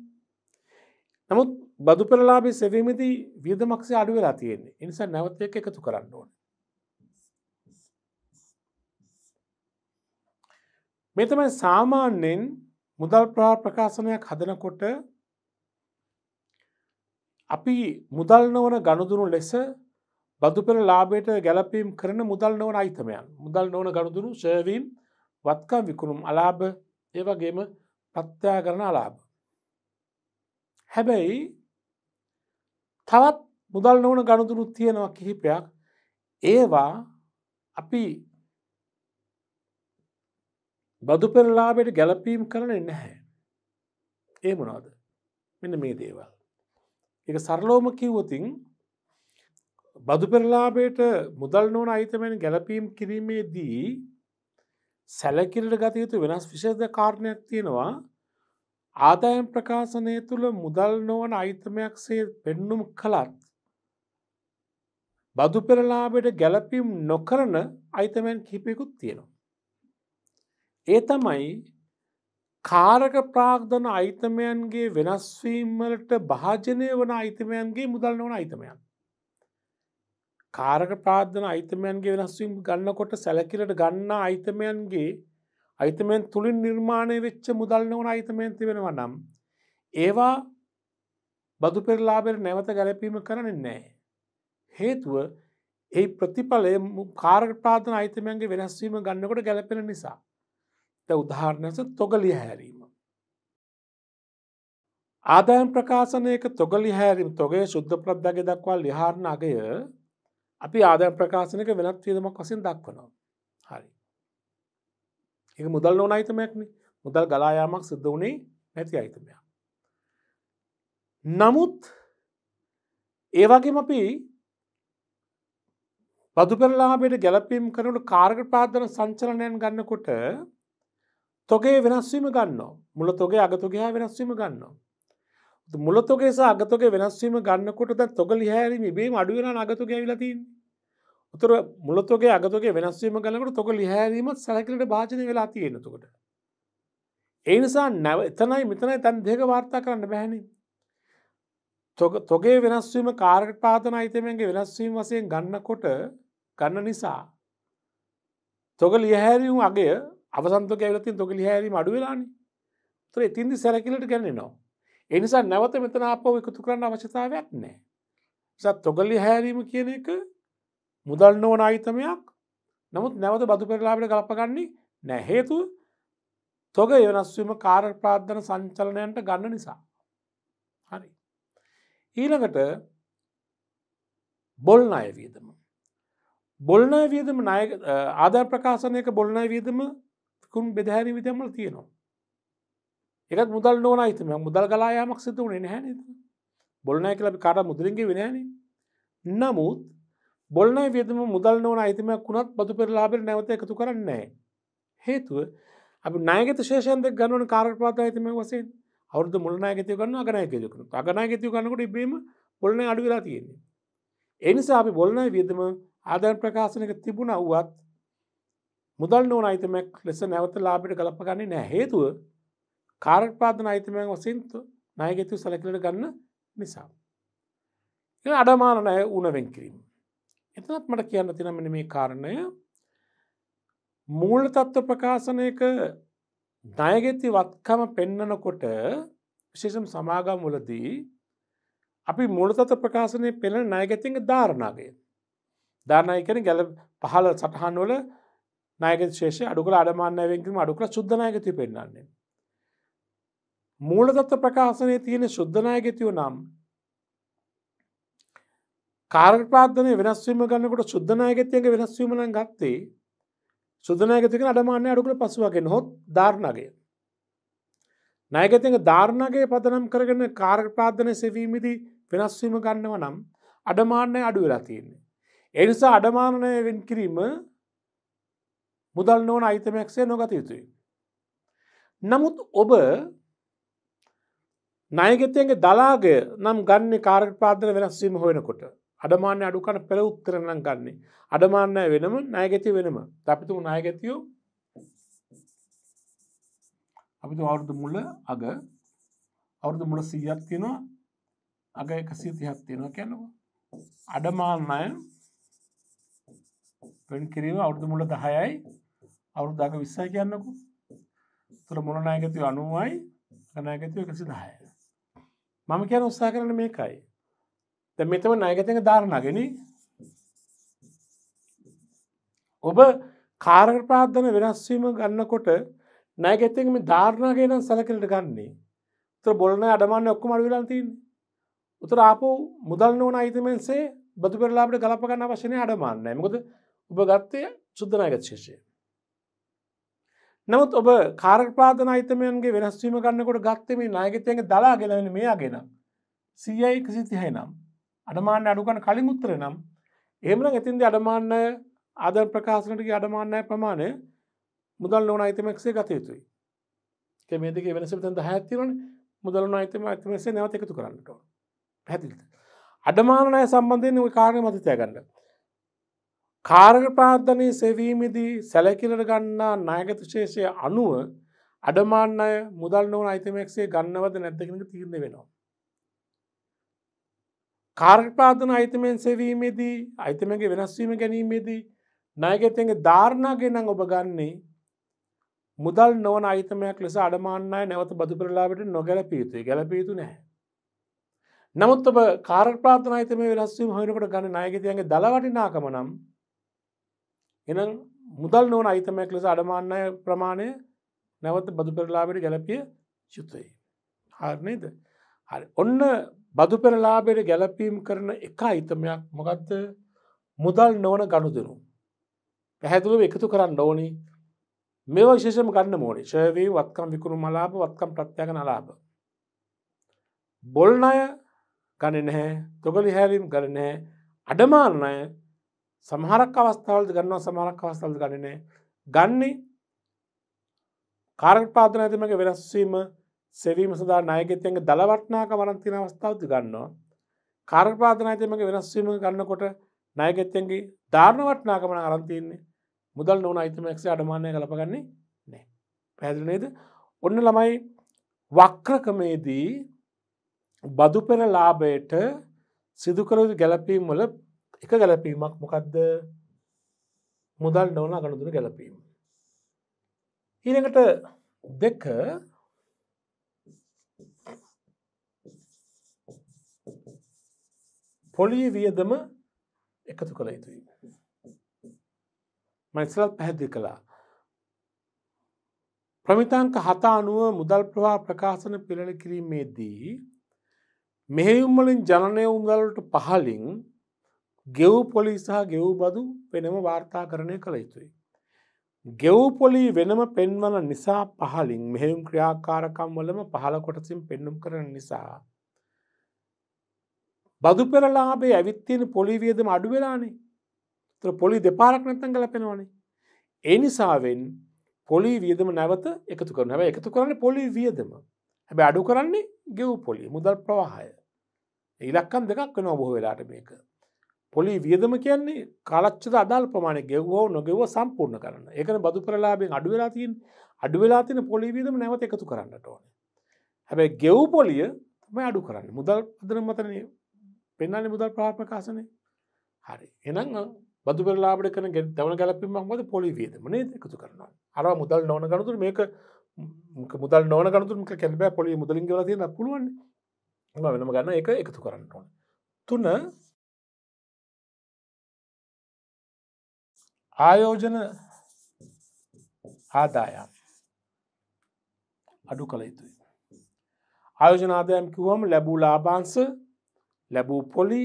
නමුත් බදු පෙරලාබේ සැවීමදී වියදමක්ෂේ අඩු වෙලා තියෙන්නේ ඉනිසා නැවත එක එකතු කරන්න ඕන මෙතමයි සාමාන්‍යෙන් මුදල් ප්‍රහා ප්‍රකාශනයක් හදනකොට අපි මුදල් නොවන ගණුදුරු ලෙස බදුපෙර ලාබයට ගැලපීම් කරන මුදල් නොවන අයිතමයන් මුදල් නොවන ගණුදුරු ශයවීම් වත්කා විකුණුම් අලාභ ඒවගේම ප්‍රත්‍යා කරන අලාභ. හැබැයි තවත් මුදල් නොවන ගණුදුරු තියෙනවා කිහිපයක් ඒවා අපි බදු පෙරලාබයට ගැලපීම් කරන නැහැ. ඒ මොනවාද මෙන්න මේ දේවල්. එක සරලෝම කිව්වතින් බදු පෙරලාබයට මුදල් නොන අයිතමෙන් ගැලපීම් කිරීමේදී සැලකිරට ගතයුතු වෙනස් විශේද කාරණයක් තියෙනවා ආදායම් ප්‍රකාශනය තුළ මුදල් නොවන අයිතමයක් සේ පෙන්නුම් කළත් බදු පෙරලාබයට ගැලපීම් නොකරන අයිතමැන් කිපයකුත් තියෙනවා. ඒ තමයි කාරක ප්‍රාග්ධන අයිතමයන්ගේ වෙනස්වීම්වලට භාජනය වන අයිතමයන්ගේ මුදල් නොන අයිතමයන්. කාරක ප්‍රාධන අයිතමයන්ගේ වෙනස්වීම් ගන්නකොට සැලකිලට ගන්න අයිතමයන්ගේ අයිතමයන් තුළින් නිර්මාණය වෙච්ච මුදල් නොවන අයිතමයන් තිබෙනව නම්. ඒවා බදු පෙරලාබෙර නැවත ගැලපීම කරන නෑ. හේතුව ඒ ප්‍රතිඵලය කාරක ප්‍රාධන අයිතමයන්ගේ වෙනස්වීම ගන්නකොට ගැලපෙන නිසා. ද උදාහරණස තොගලි හැරීම. ආදායම් ප්‍රකාශනයක තොගලි හැරීම තොගේ ශුද්ධ ප්‍රද්දග දක්වා ලිහාරණ අගය අපි ආදායම් ප්‍රකාශනක වෙනත් වියදමක් වසින් දක්වනවා හරි. එක මුදල් නොන අයිතමයක්න මුදල් ගලායාමක් සිද්ධ වුණේ නැති අයිතමයක්. නමුත් ඒවගේම අපි බදුපරලාබයට ගැලපීම් කරනට කාර්ග පාදන සංචලනයන් ගන්නකොට තොගේ වෙනස්වීම ගන්නවා මුල තොගේ අගතොගයා වෙනස්වීම ගන්නවා. මුලතොගේ අගතොගේ වෙනස්වීම ගන්නකොට තොග ලිහැරීම බේම අඩුවෙන අගතු ගැවිලතින්. උතුර මුලතොගේ අගතගේ වෙනස්වීම කලකට තොක ලිහැරීමත් සැකිලට භාචන වෙලා තියෙනතුකොට. ඒනිසා නැව එතනයි මෙතනයි තැන් දෙක වාර්තා කරන්න බැහැනි. තොගේ වෙනස්වීම කාරකට පාතන අයිතමන්ගේ වෙනස්වීම වසයෙන් ගන්නකොට ගන්න නිසා. තොග ලියහැරීම අගේ අවසන්තක ඇවලතින් තොක ලිහැරීම අඩුවෙලානි තර ඉතින්දි සැරකිලට ගැන්නෙනවා. එනිසා නැවත මෙතන අපව එකතු කරන්න අවශ්‍යතාවයක් නෑ. සත් තොගල්ලි හැරීම කියන එක මුදල් නොවන අයිතමයක් නමුත් නැවත බදු පෙරලාබට ගලපගන්නේ නැහේතු තොග එවනස්වීම කාර ප්‍රාධන සංචලනයන්ට ගන්න නිසා. හරි. ඊළඟට බොල් අය වියදම. බොල්නය වියදම ආධර් ප්‍රකාශනයක බොල්නය වියදම කුම් බෙදහැරි විතමල් තියෙනවා එකත් මුදල් නෝන අහිතම මුදල් කලායාමක් සිත වුණේ නැහැ බොලනය කලි කාඩ මුදරින්ගේ වෙනෑන නමුත් බොලන විදම මුදල් නෝන අහිතමයක් වුණත් බතු පෙරලාබෙර නැවත එකතු කරන්නේ හේතුව අපි නායගත ශේෂන්ද ගන්නවන කාරපාත අහිතම වසෙන් අවුද මුලනා ගතය ගන්න අගනයකයකන අගනා ගතය ගන්නකට ඉබීම බොලන අඩුවෙලා තියෙන්නේ එනිසා අපි බොලන වියදම ආධන් ප්‍රකාශනක තිබුණ වුවත් මුදල් නෝන අයිතමැක් ලෙස නැවත ලාබිට ගලපගන්නේ නෑ හේතුව කාරට පාදන අයිතමයන් වසින්තු නයගෙතු සැලකිලට ගන්න නිසා. එ අඩමානනය උනවෙන් කිරීම. එතනත් මට කියන්න තිනමන මේ කාරණය මූල තත්ත්ව ප්‍රකාශනයක ණයගෙති වත්කම පෙන්නනකොට විශේෂම සමාගම් වලදී අපි මූලතත ප්‍රකාශනය පෙළ ණයගැතින්ගේ ධාරණාගය. ධාරණය කියන්නේ ගැල පහළ සටහන් වල නායක ශේෂ අඩුකල අඩමාන්‍යවෙන්කම අඩුකළ සුද්ධනායකති පෙන්න්නන්නේ. මූලදත්ත ප්‍රකාශනය තියෙන ශුද්ධනායගතිව නම් කාරට පාදන වෙනස්වීම ගන්නකට සුද්ධනායගතයක වෙනස්වීමන ගත්තේ සුදනායගතික අඩමාන්‍ය අඩුකළ පසුවගෙන් හොත් ධාරණගේ. නයගතික ධාරණගේ පදනම් කරගෙන කාරක පාදන සෙවීමදි වෙනස්වීම ගන්නව නම් අඩමාන්‍ය අඩු වෙලා තියෙන්නේ. එනිසා අඩමානනය වෙන් කිරීම මුදල් නොවන අයිතමයක්ෂය නොගත යුතුයි. නමුත් ඔබ නයගතයන්ගේ දලාගේ නම් ගන්න කාරට පාදන වෙනස්වීම හොයනකොට අඩමාන්‍ය අඩුකන පෙළ උත්තරනම් ගන්නේ අඩමාන්‍ය වෙනම නයගැති වෙනම අපිතුම නයගැතියෝ අපි අවුරුදු මුල අග අවුරුදු මුල සීයක් තියෙනවා අග එකසී තියක් තියෙනවා කියැනවා අඩමාන්නය පෙන් කිරීම අවුරුදු මුල දහයයි අවුරු දක විස්සයි කියන්නකු තුළ මොනනායකතිය අනුවයි ගනායකතිය එකසි දාය මම කියන උත්සා කරන මේකයි ද මෙතම නායකතක ධාරණගෙන ඔබ කාරක ප්‍රාධන වෙනස්වීම ගන්නකොට නෑගැත්තක මේ ධාරණගෙන සැලකට ගන්නේ ත බොලන අඩමන්න ඔක්කුම අඩවිලන්තින් උතුර ආපු මුදල් නෝන අයිතමෙන්සේ බතු පෙරලාට ගලපගන්න වශනය අඩමන්න මොකද ඔබ ගත්තය සුද්ධනායගත් ශේෂය නමුත් ඔබ කාරපාතන අයිතමයන්ගේ වෙනස්වීම ගන්නකොට ගත්තම නායගතයගේ දලා ගෙලවෙන මෙයාගෙන සීයයි කිසිතිහයි නම් අඩමාන්න අඩුකන කලින් උත්තර නම් එමන ඇතින්ද අඩමාන්න අද ප්‍රකාශනටගේ අඩමාන්නය ප්‍රමාණය මුදල් නොන අයිතමක්සේ ගත යුතුයි කමේදක වෙනසතද හැත්තිවන මුදල අයිතම අතමසේ නැවත එකතු කරන්නට හැතිල්ද අඩමානය සම්බන්ධයෙන් කාරය මතතය ගන්නට කාර්ග ප්‍රාර්ධනය සෙවීමේදී සැලකිලට ගන්නා නායගත ශේෂය අනුව අඩමාන්න අය මුදල් නොවන අයිතමක්සේ ගන්නවද නැත්තකෙනක තීරණ වෙනවා. කාර්පාතන අයිතමෙන් සෙවීමේදී අයිතමගේ වෙනස්වීම ගැනීමේදී නායගතගේ ධාරණාගෙනම් ඔබ ගන්නේ මුදල් නොවන අයිතමයක් ලෙස අඩමාන්නය නැවත බදු කරලාට නොගැලපීතුයි ගැලපීතු නෑ. නමුත් ඔබ කාර්පාතන අයිතම වෙනස්වීම හොනකට ගන්න නායගතයන්ගේ දලවටිනාකම නම් එනම් මුදල් නොවන අයිතමයක් ලෙස අඩමාන්නය ප්‍රමාණය නැවත බදු පෙරලාබෙට ගැලපිය යුතුයි. හාරණයද හරි ඔන්න බදු පෙරලාබෙට ගැලපීම් කරන එක අයිතමයක් මොකක්ද මුදල් නොවන ගණුදනු. පැහැතුළු එකතු කරන්න ඕනි මේ විශේෂම ගන්න මෝඩි ශයවී වත්කම් විකුණු මලාබ වත්කම් ප්‍රත්්‍යයක නලාබ. බොල්නය ගණ නැහැ තොගලි හැරීම් කරනෑ අඩමාන්නය සමහරක් අවස්ථාවලද ගන්නවා සමහරක් අවස්ථාවද ගණනෑ ගන්නේ කාරක පාදන ඇතිමක වෙනස්වීම සෙවීම සදා නායගතයන්ගේ දලවටනාක වරන්තින අවස්ථාවද ගන්නවා කාරක පාදන ඇතිමක වෙනස්වීම ගන්නකොට නායගතයන්ගේ ධාර්ණවටනාකමන අරන්තියන්නේ මුදල් නොන අයිතමක්ෂ අඩමානය කළපගන්නේ නෑ පැදිනේද ඔන්න ළමයි වක්‍රකමේදී බදුපෙන ලාබයට සිදුකරද ගැලපීම් වල එක ගැලපීමක් මොකක්ද මුදල් නොවන අගණදුර ගැලපීම. ඊළඟට දෙක පොලී වියදම එකතු කළ යුතුයි. මයිසලත් පැහැදිලි කළා. ප්‍රමිතාංක හත අනුව මුදල් ප්‍රවා ප්‍රකාශන පිළල කිරීමේදී මෙහෙයුම්වලින් ජනය උමුදල්ට පහලින් ගෙව් පොලි සහ ගෙව් බදු වෙනම වාර්තා කරණය කළ යුතුයි. ගෙව්පොලි වෙනම පෙන්වන නිසා පහලින් මෙහෙම් ක්‍රියාකාරකම් වලම පහල කොටසින් පෙන්නුම් කරන නිසා. බදු පෙරලාබේ ඇවිත්තියෙන පොලිවියදම අඩුවෙලානේ තර පොලි දෙපාරක් නැත්තන් කලපෙනවානේ. ඒ නිසාවෙන් පොලි වියදම නැවත එකතු කරන හැබ එකතු කරන්න පොලි වියදම හැබ අඩු කරන්නේ ගෙව් පොලි මුදල් ප්‍රවාහය. ඉලක්කම් දෙකක් වෙන ඔබොහ වෙලාට මේක. පොලි වියදම කියන්නේ කලච්චද අඩල් ප්‍රමාණ ගෙව්හෝ නොගෙව සම්පූර්ණ කරන්න එකන බදු පරලාබෙන් අඩුවෙලාතින් අඩුවෙලාතින පොලි වියදම නැවත එකතු කරන්නට ඕන හැබැ ගෙව් පොලිය තම අඩු කරන්න මුදල් අදන මතනය පෙන්න්නන්නේ මුදල් ප්‍රාප්‍රකාශනය හරි එනම් බදු පරලාට කන දවන ගැලපීමක් මද පොලි වියදමනේ එකතු කරනවා අර මුදල් නොන ගනතුර මේක මුදල් නොන ගනතුරම කැල්බෑ පොලි මුදලින් ගලතියන්න පුළුවන් වෙනම ගන්න එක එකතු කරන්න ඕන තුන ආයෝජන ආදායම් අඩු කළ යුතුයි. ආයෝජන ආදායම් කිව්වම ලැබූ ලාභාංශ ලැබූ පොලි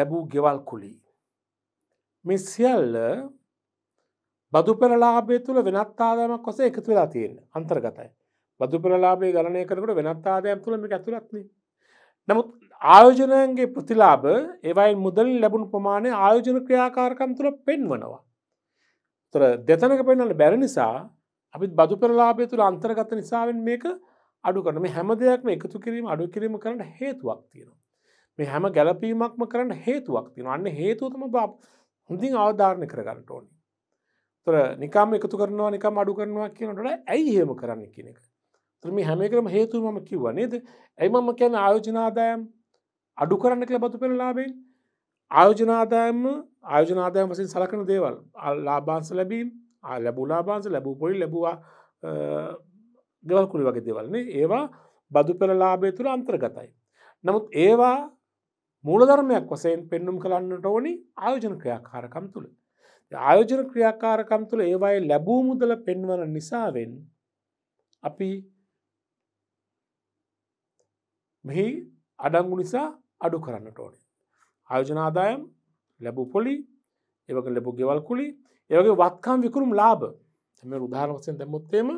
ලැබූ ගෙවල් කුලි. මේ සියල්ල බදු පෙරලාභය තුළ වෙනත් ආදායමක් ඔසේ එකතු වෙලා තියෙන අන්තර්ගතයි. බදු පෙරලාභය ගණනය කරකට වෙනත් ආදායම් තුළ මේ ඇතුළත්නේ. නමුත් ආයෝජනයන්ගේ ප්‍රතිලාභ ඒවයි මුදල් ලැබුණු ප්‍රමාණය ආයෝජන ක්‍රියාකාරකම් තුළ පෙන්වනවා. තොර දෙතනක පෙන්නට බැරි නිසා අපිත් බදු පෙරලාබය තුළ අන්තර්ගත නිසාවෙන් මේක අඩු කරන මේ හැම දෙයක්ම එකතු කිරීම අඩු කිරීම කරට හේතුවක් තියෙනවා. මේ හැම ගැලපීමක්ම කරන්න හේතුවක් තින අන්න හේතුවතම බ හොඳින් අවධාරණය කරගන්නට ඕනි. තොර නිකාම එකතු කරනවා නිකම් අඩු කරනවා කියනට ඇයි හෙම කරන්න කියන එක. ත්‍රම හැම කරම හේතුවම කිව්ව නේද ඇයි මම කියන ආයෝජනාදායම් අඩු කරන්න කළ බතු පෙනලාබෙන් ආයෝජනාදායම ආයෝජනාදායම වසින් සලකන දේවල් ලාබාන්ස ලැබීම් ලැබූ ලාබාන්ස ලැබූ පොඩි ලැබවා ගෙවල් කුලි වගේ දෙවල්න්නේ ඒවා බදු පෙළ ලාබය තුළ අන්තර්ගතයි. නමුත් ඒවා මූලධර්මයක් වසයෙන් පෙන්නුම් කරන්නට ඕනි ආයෝජන ක්‍රියාකාරකම් තුළ. ආයෝජන ක්‍රියාකාරකම් තුළ ඒවයි ලැබූ මුදල පෙන්වන නිසාවෙන් අපි මෙහි අඩංගු නිසා අඩු කරන්නට ඕනේ. ආයෝජනාදායම් ලැබූ පොලි ඒවක ලැබු ගෙවල් කුලි ඒවගේ වත්කාම් විකුරුම් ලාබ එම උදාහරවසයෙන් දැමුත්තේම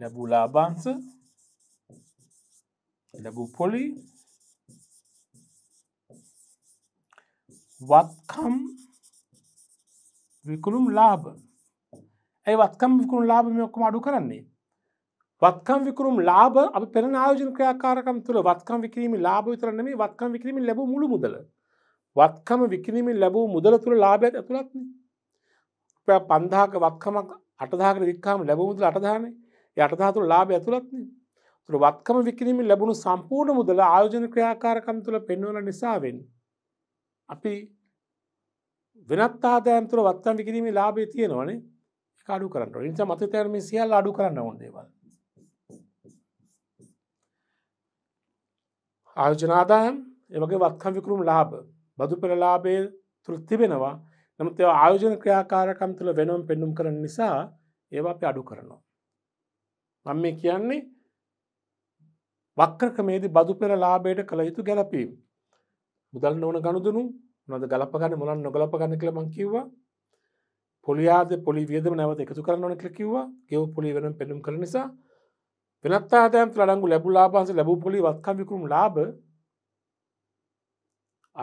ලැබූ ලාබාන්ස ලැබූ පොලි වත්කම් විකුළුම් ලාබ ඇයි වත්කම් විකුණු ලාබ මේ ඔක්කම අඩු කරන්නේ වත්කම් විකරුම් ලාබ අප පෙරනායෝජන ක්‍රයාකාරකම් තුළ වත්කම් විකිරීම ලාබ විතරන්න මේ වත්කම් විකිරීම ලැබ මුළු මුදල වත්කම විකිරීමෙන් ලැබූ මුදල තුළ ලාබයක් ඇතුළත්න පන්දාක වත්කමක් අටදාක වික්කාම ලැබමුදල අටදානේ යටදාතුර ලාබ ඇතුළත්න තුර වත්කම විකිරීම ලැබුණු සම්පූර්ණ මුදල ආයෝජන ක්‍රයාකාරකම් තුළ පෙන්වල නිසාවෙන් අපි වෙනත් ආදෑම් තුළ වත්තම් විකිරීම ලාබේ තියෙනවනේ අඩු කරන්න නිසා මත තැරම සියල් අඩු කරන්න ඕොදේවල් ආයෝජනාදායම් ඒවගේ වත්කම් විකරුම් ලාබ බදු පෙරලාබය තුළ තිබෙනවා නමුත් ඒ ආයෝජන ක්‍රියාකාරකම් තුළ වෙනුවම් පෙන්නුම් කරන නිසා ඒවා අපි අඩු කරනවා. මම මේ කියන්නේ වක්‍රකමේදී බදු පෙර ලාභයට කළ යුතු ගැලපීම්. මුදල් නොවන ගනුදුනු නොද ගලපගන්න මුලන් නොගලප ගන්න කළ මං කිව්වා. පොලියාද පොලි වියදම නැවත එකතු කරන්න ඕන කියලා කිව්වා. ගෙව් පොලි වෙනුවෙන් පෙන්නුම් කරන නිසා පෙනත්තා තැන්ත ලඩංගු ලැබු ලාබන්ස ලැබ පොලි වත්කමිකුම් ලාබ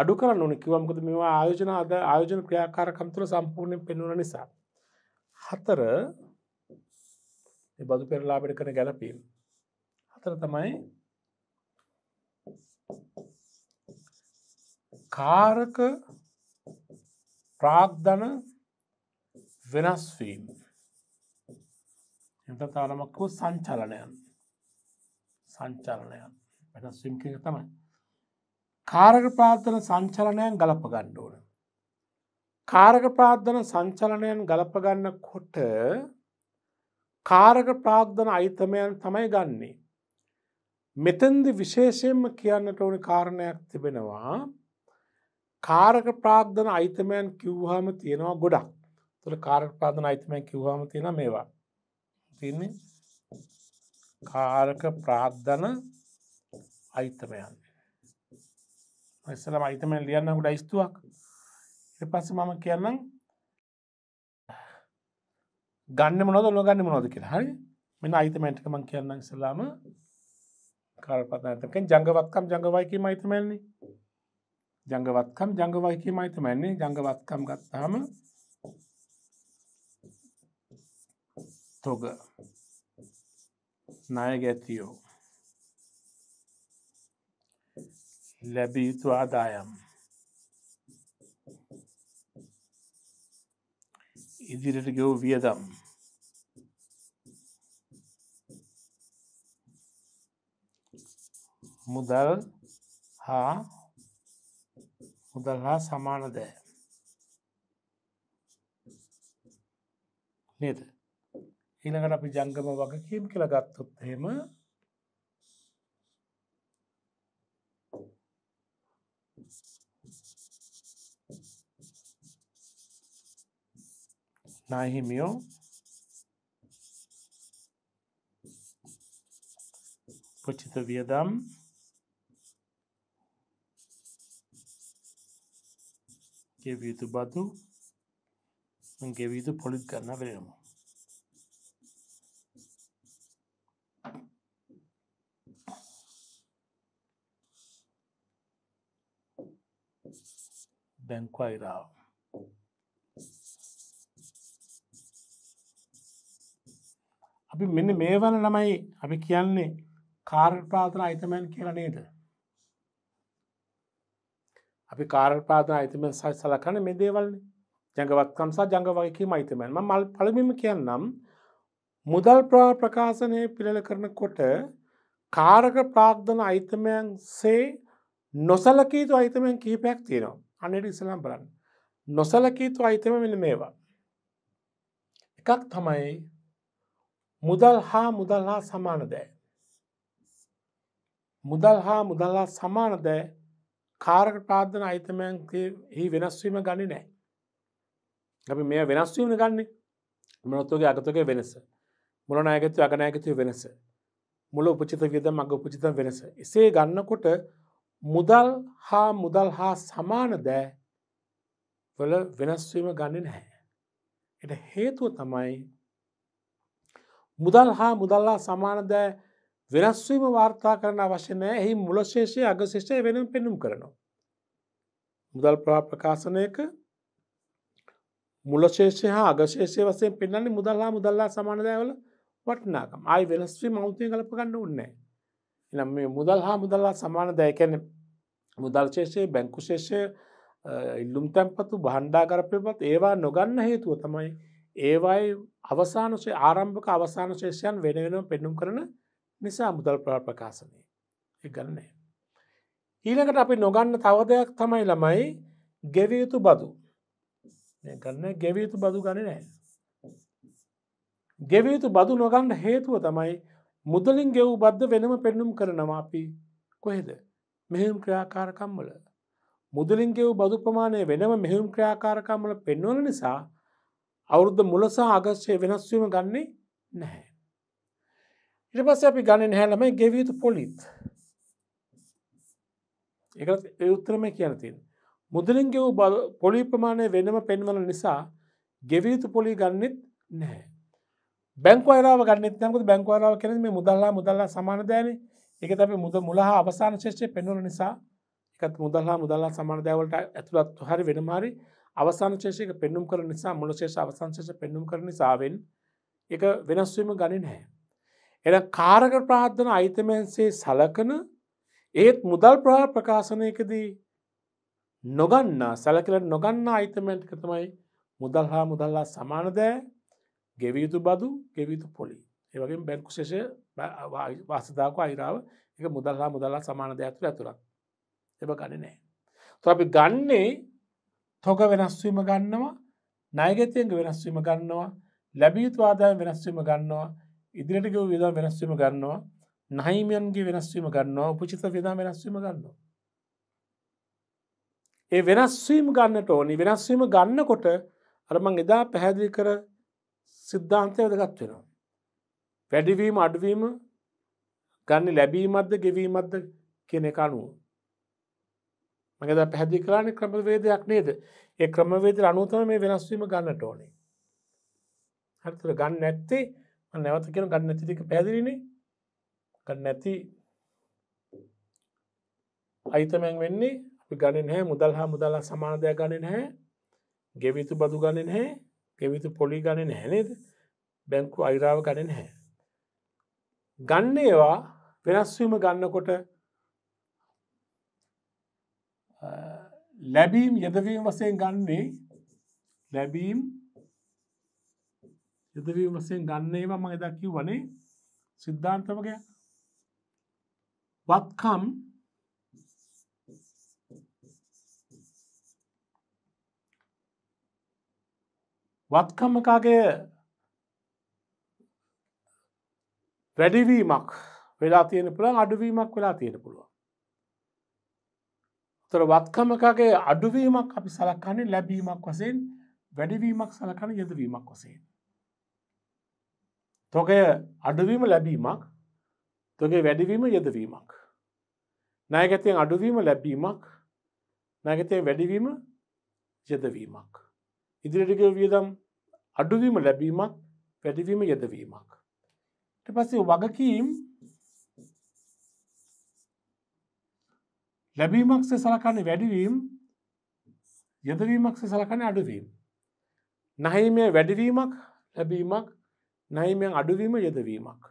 අඩු කරන්න ඕන කිවමකද මෙවා ආයෝජන අද ආයෝජන ක්‍රියාකාරකම් තුළ සම්පූර්ණයෙන් පෙන්වන නිසා. හතර බදු පෙරලාබට කන ගැලපීම. හතර තමයි කාරක ප්‍රාග්ධන වෙනස්වීම් එත තාරමක්කෝ සංචලනයන් සංචරණයන් වෙනස් වීමක තමයි. කාරක ප්‍රාර්ථන සංචලනයන් ගලප ගන්න ඕන. කාරක ප්‍රාර්ධන සංචලනයන් ගලපගන්න කොට කාරක ප්‍රාග්ධන අයිතමයන් තමයි ගන්නේ. මෙතන්ද විශේෂයෙන්ම කියන්නට ඕන කාරණයක් තිබෙනවා කාරක ප්‍රාග්ධන අයිතමයන් කිව්හම තියෙනවා ගොඩක් තුළ කාරක ප්‍රාධන අයිතමයන් කිව්හම තියෙන මේවා තින්නේ කාරක ප්‍රාද්ධන අයිතමයන් ඉස්සලම අයිතමය ලියන්නකට යිස්තුවක් පස්ස මම කියන්නම් ගන්න මොද ලොගන්න මොනොද කියලා හරි මෙන්න අයිතමැන්ටික මං කියන්න ඉස්සලාම කරපතනතක ජංගවත්කම් ජංගවයිකී මයිතමැන්නේ ජංගවත්කම් ජංගවයිකී මයිතමැන්නේ ජංගවත්කම් ගත්තාම තොග නායගැතියෝ ලැබිය යුතු ආදායම් ඉදිරිට ගෙව් වියදම් මුදල් හා මුදල් හා සමානදෑ නේද ඊළඟට අපි ජංගම වගකීම් කියලා ගත්තොත්හෙම නාහිමියෝ පුචිත වියදම් ගෙවියුතු බදු ගෙවියුතු පොලිත් ගන්න වෙනවා දැන් කොයිරාව අපි මෙන්න මේ වන ළමයි අපි කියන්නේ කාර්පාතන අයිතමැන් කියලා නේද. අපි කාර්පාතන අයිතමෙන් සයි සලකන මේ දේවල්න්නේ ජඟවත්කම්සා ජඟ වගේ මයිතමැන්ම මල් පලබිම කියන්නම් මුදල් ප්‍රා ප්‍රකාශනය පිළල කරන කොට කාරක ප්‍රාග්ධන අයිතමයන් සේ නොසලකීතු අයිතමෙන් කිහිපයක් තියෙනවා. අනයට ඉස්සලාම් බලන්න. නොසලකීතු අයිතම මෙන මේවා. එකක් තමයි මුදල් හා මුදල් හා සමාන දෑ. මුදල් හා මුදල්ලා සමාන දෑ කාරක ප්‍රාධන අයිතමයන් හි වෙනස්වීම ගනි නෑ. අපි මේ වෙනස්වීම ගන්නේ මනොත්තුගේ අගතගේ වෙනස. මුලන අයගතු අගනයගතු වෙනස. මුල උපචිත විද මග උපචිත වෙනස. එසේ ගන්නකොට මුදල් හා මුදල් හා සමාන දෑ වල වෙනස්වීම ගන්න නැහැ. එට හේතුව තමයි මුදල් හා මුදල්ලා සමාන දෑ වෙනස්වීම වාර්තා කරන අවශ්‍යනය එහි මුලශේෂය අගශේෂය වෙනම් පෙන්නුම් කරනවා. මුදල් ප්‍රාප්‍රකාශනයක මුලශේෂය හා අගශේෂය වසයෙන් පෙන්න්නේ මුදල්ලා මුදල්ලා සමානදෑවල වටනාකම් අයි වෙනස්වී මෞතිය කලප ගන්න උන්නෑ. එනම් මේ මුදල් හා මුදල්ලා සමාන දෑකැන මුදල්ශේෂය බැංකුශේෂය ඉල්ලුම් තැන්පතු බහණ්ඩාකරපයපත් ඒවා නොගන්න හේතුව තමයි ඒවයි අවසානශය ආරම්භක අවසාන ශේෂයන් වෙන වෙනම් පෙන්නුම් කරන නිසා මුදල් ප්‍රාප්‍රකාශනය ගන්නේ. ඊළඟට අපි නොගන්න තව දෙයක් තමයි ළමයි ගෙවියුතු බදු ගන්න ගෙවියුතු බදු ගණ නෑ. ගෙවියුතු බදු නොගන්න හේතුව තමයි මුදලින් ගෙව් බද්ධ වෙනම පෙන්නුම් කරනවා අපි කොහෙද මෙහෙම් ක්‍රියාකාරකම්වල මුදලින් ගෙව් බදු ප්‍රමාණය වෙනම මෙහෙම් ක්‍රියාකාරකම්වල පෙන්වන නිසා අවුරුද්ධ මුලසා අගස්්‍යය වෙනස්වීම ගන්නේ නැහැ. ඉට පස්ස අපි ගණන හැලමයි ගෙවියුතු පොලිත් එක යුත්‍රම කියනතින් මුදලින් ගෙව් පොලි ප්‍රමාණය වෙනම පෙන්වන නිසා ගෙවියුතු පොලි ගන්නෙත් නැහැ. බැංකවරාව ගන්නත් නකු බැංකවරාව කරන මේ මුදල්ලා මුදල්ලා සමානදෑන එක අපි මුද මුලහා අවසාන ශේෂ්‍රය පෙන්වන නිසා එකත් මුදල්ලා මුදල්ලා සමානදෑවලට ඇතුළත් හරි වෙනමාරි අවසාන ශේෂයක පෙන්නුම් කර නිසා මුල ශේෂ අවසංශේෂ පෙන්නුම් කරන නිසාාවෙන් එක වෙනස්වීම ගණින් හැ. එ කාරක ප්‍රාධන අයිතමයන්සේ සලකන ඒත් මුදල් ප්‍රහා ප්‍රකාශනයකදී නොගන්නා සැලකල නොගන්න අයිතමෙන්ට්ක තමයි මුදල් හා මුදල්ලා සමානදෑ ගෙවියුතු බදු ගෙවිතු පොලි ඒවගේ බැංකු ශේෂය වාසදාක අයිරාව එක මුදල්ලා මුදල්ලා සමාන දෙයක්තු ඇතුළක් එම ගණ නෑ. තු අපි ගන්නේ තොක වෙනස්වීම ගන්නවා නයගතයක වෙනස්වීම ගන්නවා ලැබියුතු ආදාය වෙනස්වීම ගන්නවා ඉදිරිටක විදා වෙනස්වීම ගන්නවා නහිමියන්ගේ වෙනස්වීම ගන්නවා උපචිත විදා වෙනස්වීම ගන්නවා. ඒ වෙනස්වීම ගන්නට ඕනි වෙනස්වීම ගන්නකොට අරමං එදා පැහැදිලි කර සිද්ධාන්තය වැදගත් වෙනවා. වැඩිවීම අඩුවීම ගන්න ලැබීමත්ද ගෙවීමත්ද කියන එක අනුව. මකද පැහැදි කරන්න ක්‍රමවේදයක් නේද ඒ ක්‍රමවේද අනුතම මේ වෙනස්වීම ගන්නට ඕනේ. හරිතර ගන්න නැත්තේ නැවත කියෙන ගන්න නැතිතික පැදිරිනේ ගන්න නැති අයිතමැන් වෙන්නේ අපි ගණෙන් හැ මුදල් හා මුදල්ලා සමානදයක් ගණෙන් හැ ගෙවිතු බදු ගණෙන් හැ ගෙවිතු පොලි ගණන හැනේද බැංකු අයිරාව ගණන හැ. ගන්න ඒවා වෙනස්වීම ගන්නකොට ලැබීම් යදවීම වසයෙන් ගන්නේ ලැබීම් යදවීම වසයෙන් ගන්න ඒවා මඟ දක්කි වනේ සිද්ධාන්තමක වත්කම් වත්කම්මකාගේ වැඩිවීමක් වෙලා තියෙන පුළුවන් අඩුවීමක් වෙලා තියෙන පුළුවන්. තොර වත්කමකගේ අඩුවීමක් අපි සලකන්නේ ලැබීමක් වසයෙන් වැඩිවීමක් සලකන යෙදවීමක් වසයෙන්. තොකය අඩුවීම ලැබීමක් තොගේ වැඩිවීම යෙදවීමක්. නෑගතයෙන් අඩුවීම ලැබීමක් නැගතය වැඩිවීම යෙදවීමක්. ඉදිරිටික වියදම් අඩුවීම ලැබීමක් වැඩිවීම යෙදවීමක්. පස්සේ වගකීම් ලැබීමක් සලකන්න වැඩිවීම් යදවීමක් සලකන අඩුවීම්. නහිමය වැඩිවීමක් ලැබීමක් නයිමයන් අඩුවීම යෙදවීමක්.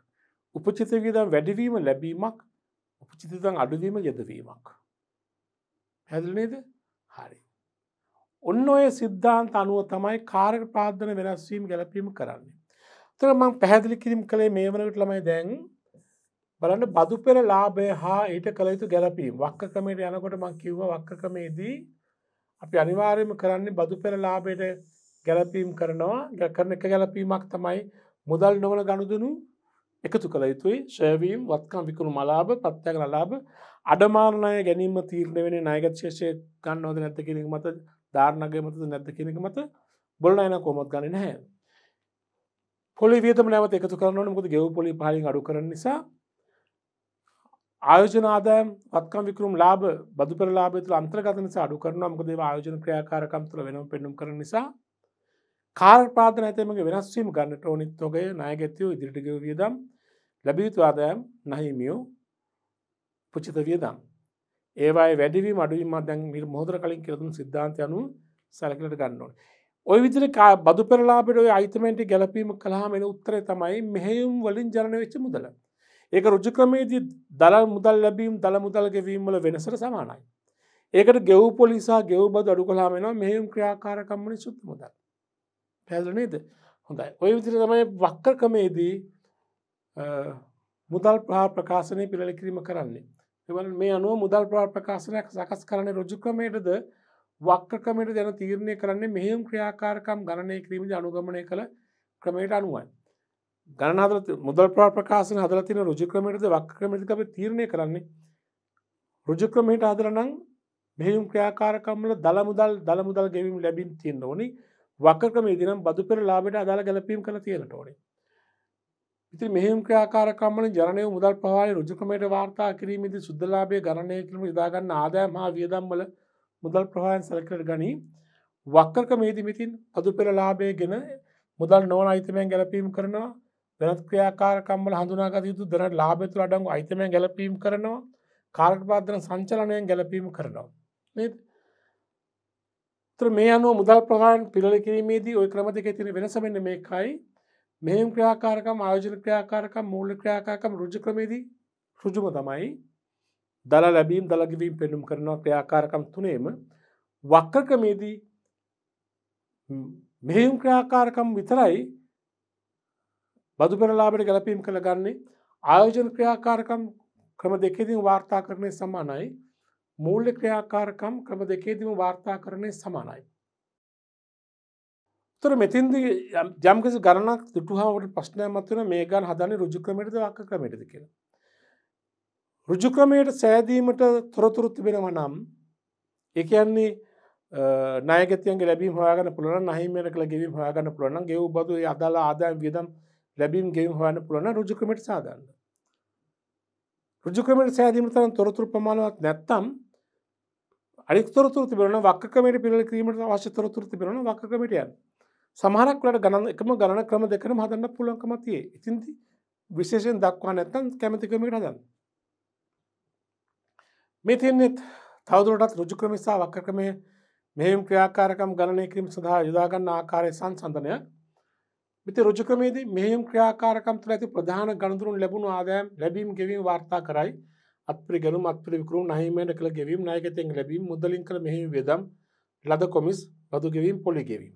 උපචිතවිදම් වැඩිවීම ලැබීමක් උපචිතතන් අඩුවීම යෙදවීමක්. හැදල්නේද හරි. ඔන්න ඔය සිද්ධාන්ත අනුව තමයි කාරක පාදන වෙනස්වීම් ගැලපීම කරන්න. තර මං පැහැදිලි කිරීම් කළේ මේ වනට ළමයි දැන් බලන්න බදු පෙර ලාබය හා ඊට කළයුතු ගැලපීම් වක්කමට යනකොට මං කිව්ව වක්කමේදී අපි අනිවාර්යම කරන්නේ බදු පෙර ලාබයට ගැලපීම් කරනවා ගැකරන එක ගැලපීමක් තමයි මුදල් නොවන ගණුදනු එකතු කළ යුතුයි ශයවීම් වත්කම් විකුණු මලාබ ප්‍රත්්‍යයක ලලාබ අඩමානය ගැනීම තීරණ වෙන නායගත් ශේෂය ගන්නෝද නැත්ත කිරීම මත ධාරණගේ මතද නැද්ද කෙනෙක මත බොලනයන කොමත් ගන්න නැහැ පොලි වියතම නැවත එකතු කරනවන මුොද ගෙව පොලි පාලින් අඩු කරන නිසා ආයෝජන ආදායම් වත්කම් විකරුම් ලාබ බදු පරලාබේතු අන්ත්‍රගතන සාඩු කරනවා මකදේ ආයෝජන ක්‍රියාකාරකම් තුළ වෙනම් පෙන්නුම් කරන නිසා කාර් පාතන ඇතමගේ වෙනස්වීම ගන්නට ඕනිත් ොගේ නායගැත්තයෝ ඉදිරිටිග වියදම් ලැබියුතු ආදායම් නහිමියෝ පුචිත වියදම් ඒවායි වැඩිවීම අඩුවීමත් දැන් මොහදර කලින් කරතුන් සිද්ධාන්තය අනු සැලකට ගන්නවන. ඔය විදිර බදු පෙරලාබට අයිතමෙන්ට ගැලපීම කලාම එන උත්තරය තමයි මෙහෙයුම් වලින් ජනය වෙච්ච මුදල. ඒක රුජ ක්‍රමේදී දළ මුදල් ලැබීම් දළ මුදල්ගැවීම්වල වෙනසර සමානයි. ඒකට ගෙව් පොලිසා ගෙව්බද අඩු කලාමෙන මෙහෙුම් ක්‍රියාකාරකම්මන සුත් මුදල්. පැදනේද හොඳයි ඔය විදිර තමයි වක්කර කමේදී මුදල් ප්‍රහා ප්‍රකාශනය පිළලකිරීම කරන්නේ. එවන මේ අනුව මුදල් ප්‍රාප්‍රකාශනයක් සකස් කරන රොජු ක්‍රමයටද වක්‍රකමට දැන තීරණය කරන්නේ මෙහෙම ක්‍රියාකාරකම් ගණනය කිරීමද අනුගමනය කළ ක්‍රමයට අනුවයි. ගණනාද මුදල් ප්‍රාප්‍රකාශන හදල තින රජු ක්‍රමයටද වක්‍රමතික අප තීරණය කරන්නේ. රජු ක්‍රමයට අදරනම් මෙහෙම් ක්‍රියාකාරකම්ල දළ මුදල් දළ මුදල් ගෙවීම ලැබින් තියෙන්න්න ඕනි වක්‍රම දිනම් බදු පෙර ලාබට අදාළ ගැලපීම් කළ තියෙනට ඕනේ ඉති මෙහිම ක්‍රාකාරකම්මන ජනය මුදල් පහල රජකමට වාර්තා කිරීමේද සුද්දලාබය ගණනය කිරීම නිදාගන්න ආදායම හා වියදම්වල මුදල් ප්‍රහයන් සැලකර ගනී වක්කරක මේදිමිතින් අදු පෙර ලාබය ගෙන මුදල් නොවන අයිතමයන් ගැලපීම් කරනවා වෙනත් ක්‍රියාකාරකම්මල හඳුනාගත යුතු දරට ලාබෙතුර අඩංගු අයිතමය ගැලපීම් කරනවා කාරකපාදන සංචලනයෙන් ගැලපීම කරනවා. නත්. මේ අනුව මුදල් ප්‍රහන් පිළ කිරීමේදී ඔය ක්‍රමතික තින වෙනසමෙන් මේකයි මෙහෙම් ක්‍රියාකාරකම් ආයෝජන ක්‍රියාකාරකම් මූල ක්‍රියාකාරකම් රුජ ක්‍රමේදී රුජුම තමයි දළ ලැබීම් දළගවීම් පෙනුම් කරනවා ක්‍රියාකාරකම් තුනේම වක්ක ක්‍රමේදී මෙහෙම් ක්‍රියාකාරකම් විතරයි බදු පෙරලාබට ගැලපීම් කළ ගන්නේ ආයෝජන ක්‍රියාකාරකම් ක්‍රම දෙකේදී වාර්තා කරණය සමානයි මූල්‍ය ක්‍රියාකාරකම් ක්‍රම දෙකේදීම වාර්තා කරණය සමානයි තොර මෙතින්ද යම්කිසි ගණක් දුටුහාමට ප්‍රශ්නය මත්වන මේ ගන් හදන රුජු ක්‍රමටද අක ක්‍රමටද කියලා. රුජු ක්‍රමයට සෑදීමට තොරතුරු තිබෙනව නම් එකයන්නේ නයගතයන්ගේ ලැබීම හයාගන පුළන නහිමයට කළ ගෙවීම හයාගන්න පුළන ගේ බතු අදාලා ආදායම් වියදම් ලැබීම් ගෙවීම හයන පුළන රුජු ක්‍රමට සාගන්න. රුජු ක්‍රමට සෑදීම තරන් තොරතුරු ප්‍රමාණවත් නැත්තම් අනික් තොරතුර තිබෙන වක්කමට පිළ කිරීමට අවශ්‍ය තොරතුර තිබෙන වක්කමටයන්. සමහරක් වලට ගණන් එකම ගණන ක්‍රම දෙකම හදන්න පුළුවන්කම තියෙයි. ඉතින්දි විශේෂයෙන් දක්වා නැත්නම් කැමති ක්‍රමයකට හදන්න. මේ තියෙන්නේ තවදුරටත් ඍජු ක්‍රම සහ වක්‍ර ක්‍රමයේ මෙහෙයුම් ක්‍රියාකාරකම් ගණනය කිරීම සඳහා යොදා ගන්න ආකාරයේ සංසන්දනය. මෙතන ඍජු ක්‍රමයේදී මෙහෙයුම් ක්‍රියාකාරකම් තුළ ඇති ප්‍රධාන ගණඳුරුන් ලැබුණු ආදායම් ලැබීම් ගෙවීම වාර්තා කරයි. අත්පිරි ගැනුම් අත්පිරි විකරුම් නහිමයට කළ ගෙවීම් නායකත්වයෙන් ලැබීම් මුදලින් කළ මෙහෙයුම් වියදම් ලද කොමිස් රතු ගෙවීම් පොලි ගෙවීම්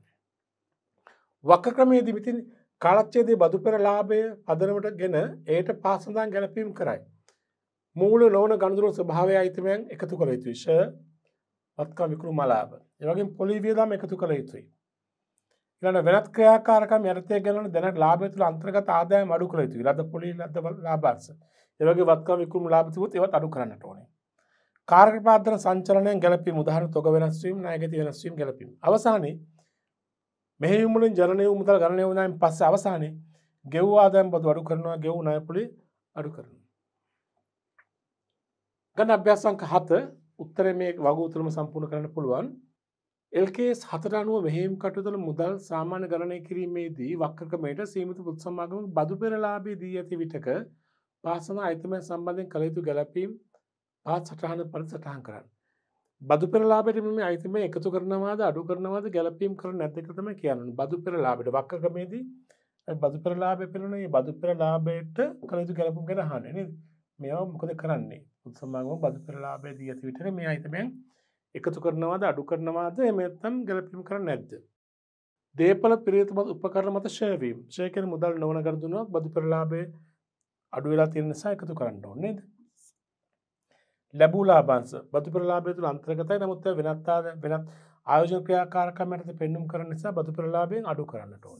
වක්ක ක්‍රමයේදී විතින් කාලච්චේදේ බදු පෙර ලාභය අදනමට ගෙන ඒට පාසඳන් ගැලපීම් කරයි. මූල නොවන ගණදුරු ස්භාවය අයිතමයන් එකතු කළ යුතුයි ශ වත්කා විකරු මලාබ ඒවගේ පොලිවියදාම එකතු කළ යුතුයි. ඉලන වෙනත් ක්‍රයාකාරකම යටතය ගැන දැන ලාබතුල අන්ත්‍රගත ආදාය මඩු කළ යුතු ලද පොලි ලද ලාබාස ඒවගේ වත්කා විකරුම් ලාබතිවත් ඒවත් අඩු කරන්නට ඕනේ. කාර්ක පාතර සංචලනය ගැලපි මුදහර තොක වෙනස්වීම් නායගති වෙනස්වීම් ගැලපීම අවසානයේ මෙහෙමුලින් ජනය මුදල් ගණය වනායින් පස්ස අවසානයේ ගෙව් ආදායම් බද අඩු කරනවා ගෙව් නයපුලි අඩු කරන. ගන අභ්‍යසංක හත උත්තර මේ වගූතරම සම්පූර්ණ කරන්න පුළුවන් එල්කේ හතරනුව මෙහෙම කටුතුල මුදල් සාමාන්‍ය ගණනය කිරීමේදී වක්කමයට සීමත පුත්සමාගම බදු පෙරලාබේ දී ඇති විටක පාසන අයිතමය සම්බන්ධයෙන් කළයුතු ගැලපීම් පාත් සටහන පරි සටහන් කරන්න. බදු පෙරලාබට මෙම අයිතිම එකතු කරනවාද අඩු කරනවාද ගැලපීම් කර නැතිකතම කියන්න බදු පෙරලාබට වක්කමේදී බදු පෙරලාබ පෙරනේ බදු පෙරලාබයට කළතු ගැලපුම් ගැන හනන මෙයා මොකද කරන්නේ උත්සමාගම බදු පෙරලාබේ දී ඇති විටන මේ අයිතමෙන් එකතු කරනවාද අඩු කරනවාද එමත්තන් ගැලපීම් කර නැද්ද. දේපල පිරිතමත් උපකරන මත ශයවීම් ශයකන මුදල් නොවන කරදුනක් බදු පෙරලාබේ අඩුවෙලා තිරෙනසා එකතු කරන්න ඕන්නේද ලැබූලාබන්ස බතු පෙරලාබය තුළ අන්තර්ගතයි නමුත් වෙනත්තාද වෙනත් ආයෝජන ක්‍රියාකාරකමයටද පෙන්නුම් කරන නිසා බතු පෙරලාබයෙන් අඩු කරන්නට ඕන.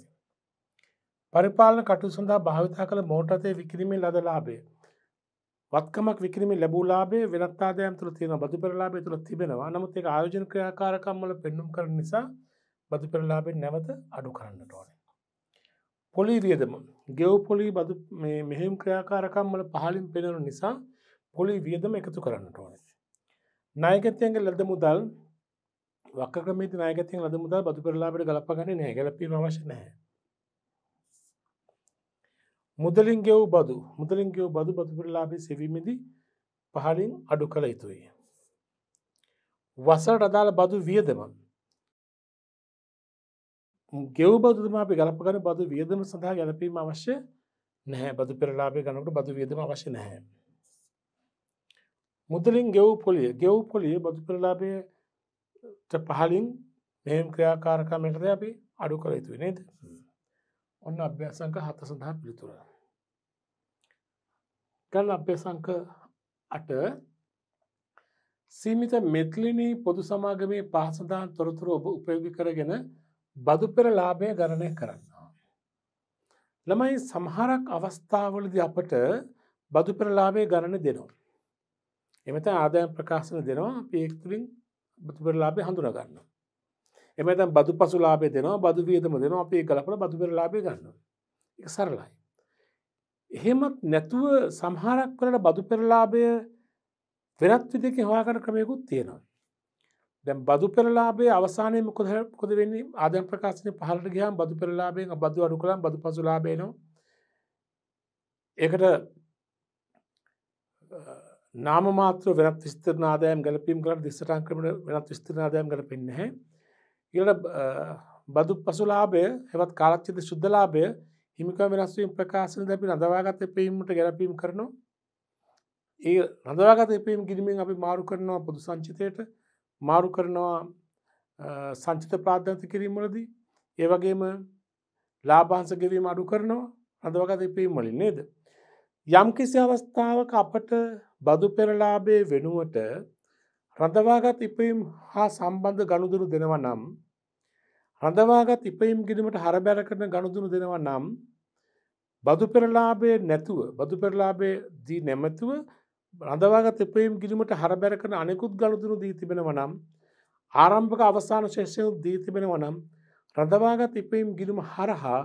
පරිපාලන කටු සඳහා භාවිතා කළ මෝටතය විකිරීමේ ලදලාබේ. වත්කමක් විකිරීම ලැබූලාබේ වෙනත්තාදයම් තුළ තියෙන බදු පෙරලාබය තුළ තිබෙනවා නමුත් ඒ ආයෝජන ක්‍රියාකාරකම්මල පෙන්නුම් කරන නිසා බදු පෙරලාබෙන් නැවත අඩු කරන්නට ඕන. පොලි වියදම ගෙව් පොලි මෙහෙම් ක්‍රියාකාරකම්මල පහලින් පෙනනු නිසා පොලි වියදම එකතු කරන්නට ඕන නායකත්යන්ගේ ලද මුදල් වක්කම නායකතය ලද මුදල් බදු පෙරලාබට ගලපගන නෑ ගැලපීම අවශ්‍ය නැහැ මුදලින් ගෙව් බදු මුදලින් ගෙව් බදු බදු පෙරලාබේ සෙවීමදී පහලින් අඩු කළ යුතුයි. වසට අදාළ බදු වියදම ගෙව් බදුම අපි ගලපගන බදු වියදම සඳහා ගැලපීම අවශ්‍ය නැහැ බදු පෙරලාබේ ගනකට බදු වියදම අවශ්‍ය නැහැ මුදලින් ගෙව් පොලිය ගෙව් පොලිය බදු කරලාබයට පහලින් මෙම ක්‍රියාකාරකමටද අපි අඩු කර යුතු නේද ඔන්න අභ්‍යසංක හත සඳහා පිළිතුර ගන්න අභ්‍යසංක අට සීමිත මෙත්ලිනී පොදු සමාගමේ පහසඳහන් තොරතුර ඔබ උපයෝගි කරගෙන බදු පෙර ලාභය ගණනය කරන්න. ළමයි සමහරක් අවස්ථාවලද අපට බදු පෙරලාභය ගණන දෙනවා. එමත ආදායම් ප්‍රකාශන දෙනවා අපි ඒක තුළින් බතුපර ලාභය හඳුනා ගන්නවා. එමෙතන බදු පසු ලාභය දෙනවා බදු වියදම දෙනවා අපි ඒක ගලපලා බතුපර ලාභය ගන්නවා. ඒක සරලයි. එහෙමත් නැතුව සමහරක් වලට බදු පෙරලාභය වෙනත් විදිහකින් හොයාගන්න ක්‍රමයකුත් තියෙනවා. දැන් බදු පෙරලාභයේ අවසානයේ මොකද මොකද වෙන්නේ? ආදායම් ප්‍රකාශනයේ පහළට ගියාම බදු පෙරලාභයෙන් බදු අඩු කළාම බදු පසු ලාභය එනවා. ඒකට නාමමාත්‍ර වෙනත් විස්තරනාදායම් ගලපීම් කළ දිස්සටංක්‍රමට වෙනත් විස්තරනාදායම් ගලපෙන්නේ ඉට බදු පසුලාභය හෙවත් කාලච්චිත ශුද්ධලාභය හිමික වෙනස්වීම් ප්‍රකාශන දැපි නදවාගත පීමට ගැලපීම් කරනු ඒ රඳවාගත එපීම් ගිරිමින් අපි මාරු කරනවා පොදු සංචිතයට මාරු කරනවා සංචිත ප්‍රාධාන්ත කිරීමලදී ඒ වගේම ලාබාන්ස ගෙවීම අඩු කරනවා රඳවාගත එපීම් වලින් නේද යම්කිසි අවස්ථාවක අපට බදු පෙරලාබේ වෙනුවට රඳවාගත් ඉපයම් හා සම්බන්ධ ගණුදුරු දෙනව නම් රඳවාගත් ඉපයම් ගිරීමට හරබැර කරන ගණුදුරු දෙනව නම් බදු පෙරලාබේ නැතුව බදු පෙරලාබේ දී නැමැතුව රඳවාගත් එපයම් ගිරීමට හරබැර කරන අනෙකුත් ගණුදුරු දී තිබෙනව නම් ආරම්භක අවසාන ශේෂයු දී තිබෙනව නම් රඳවාගත් ඉපයම් ගිරීම හරහා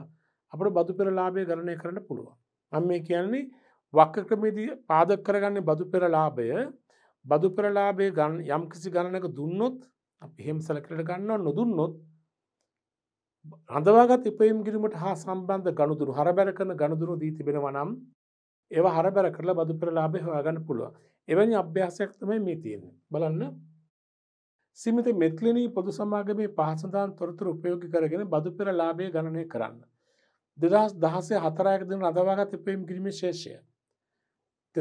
අපට බදු පෙරලාබය ගණනය කරන්න පුළුවන්. අම් මේ කියන්නේ වක්ක ක්‍රමේදී පාදක කරගන්නේ බදු පෙරලාභය බදු පෙරලාභය ගන්න යම් කිසි ගණනක දුන්නොත් එහෙම සැලකට ගන්නවා නොදුන්නොත් රඳවාගත් ඉපයම් කිරීමට හා සම්බන්ධ ගණුදුරු හරබැර කරන ගණදුරු දී තිබෙනවා නම් ඒව හරබැර කරලා බදු පෙරලාභය හොයාගන්න පුළුවන්. එවැනි අභ්‍යාසයක් තමයි මේ තියෙන්නේ. බලන්න සීමිත මෙත්ලිනී පොදු සමාගමේ පහසඳාන් තොරතුරු උපයෝගී කරගෙන බදු පෙරලාභය ගණනය කරන්න. දෙදහස් දහසේ හතරයක දෙන රඳවාගත් ඉපයම් කිරීමේ ශේෂය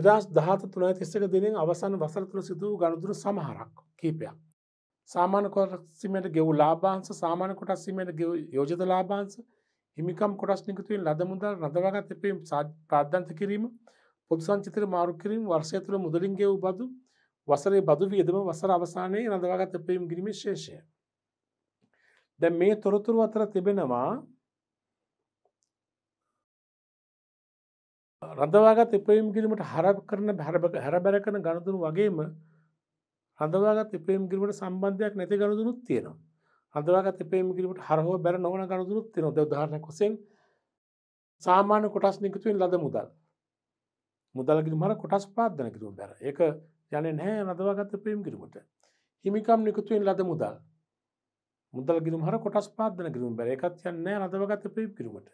දෙදස් දහත තුනයි තිස්සක දෙනින් අවසන් වසර තුළ සිදුව ගණුදුර සමහරක් කීපයක්. සාමාන කොටසීමට ගෙව් ලාබාන්ස සාමාන කොටස්සීමට ගෙව යෝජත ලාබාන්ස හිමිකම් කොටස් නිකතුවෙන් ලදමුදල් රඳවගත් එපීම් ප්‍රාධන්ත කිරීම පොදු සංචිතර මාරු කිරීම වර්ෂය තුළ මුදලින් ගෙව් බදු වසරේ බදු වියදම වසර අවසානයේ රඳවගත් එපීම් ගිරිමි ශේෂය. දැ මේ තොරතුරු අතර තිබෙනවා රඳවාගත් එපයම් කිරීමට හර කරන හැරබැර කරන ගණතුන් වගේම රඳවාගත් එපයම් කිරීමට සම්බන්ධයක් නැති ගණතුනුත් තියෙනවා. රඳවාගත් එපයම් කිරීමට හරහෝ බැර නොවන ගණතුනුත් තියෙනවා. දැන් උදාහරණයක් වශයෙන් සාමාන්‍ය කොටස් නිකුතුවෙන් ලද මුදල්. මුදල් කිරීම හර කොටස් පාදන කිරීම බැර. ඒක යන්නේ නැහැ රඳවාගත් එපයම් කිරීමට. හිමිකම් නිකුතුවෙන් ලද මුදල්. මුදල් ගිරුම් හර කොටස් පාදන කිරීම බැර එකත් යන්නේ රඳවගත පිප කිරීමට.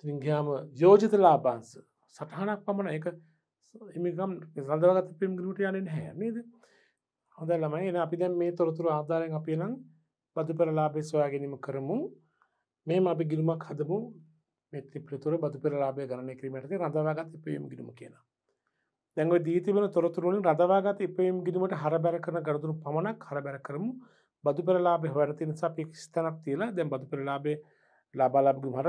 තිරින්ගයාම යෝජිත ලාබාන්ස සටහනක් පමණ එක හිමිකම් සඳවගත පිම් ගලුට යනෙන් හැ නේද හොඳ ළමයි එන අපි දැන් මේ තොරතුරු ආධාරයෙන් අපි නම් බදු පෙරලාභය සොයා ගැනීම කරමු මේම අපි ගිලුමක් හදමු මේ ත්‍රිපිටුර බදු පෙරලාභය ගණනය කිරීමට රඳවාගත පිම් ගිලුම කියලා දැන් ඔය දී තිබෙන තොරතුරුවලින් රඳවාගත ඉපයීම් ගිණුමට හරබැර කරන ගනුදෙනු පමණක් හරබැර කරමු බදු පෙරලාභය වැරදි නිසා අපි ස්ථානක් තියලා දැන් බදු පෙරලාභේ ලාභාලාභ ගිණුම හර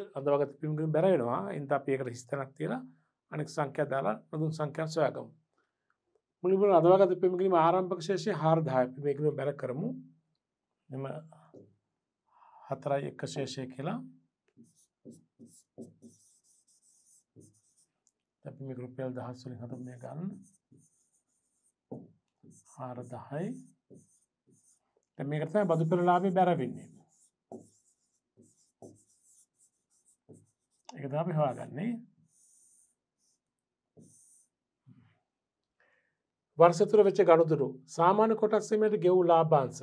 අදත් අදවගත පිමිගින් බැරවෙනවා ඉන්ද අපඒකට හිස්තනක් තියෙන අනෙක් සංඛ්‍යා දාලා නදුන් සංඛ්‍යා සොයාකම් මුලිබල අදවගත පිමිකිරීම ආරම්භක ශේෂය හාර්දාය පිමිකිරීම බැර කරමු එම හතරයි එක්ක ශේෂය කියලා අපි මේ රුපියල් දහස් වලින් හදපු මේ ගන්න 4 10යි දැන් මේකට තමයි බදු පෙරලාවේ බැර වෙන්නේ එකද අපි හවාගන්නේ වර්සතුර වෙච්ච ගණුදුරු සාමාන්‍ය කොටක්සීමට ගෙව් ලාබාන්ස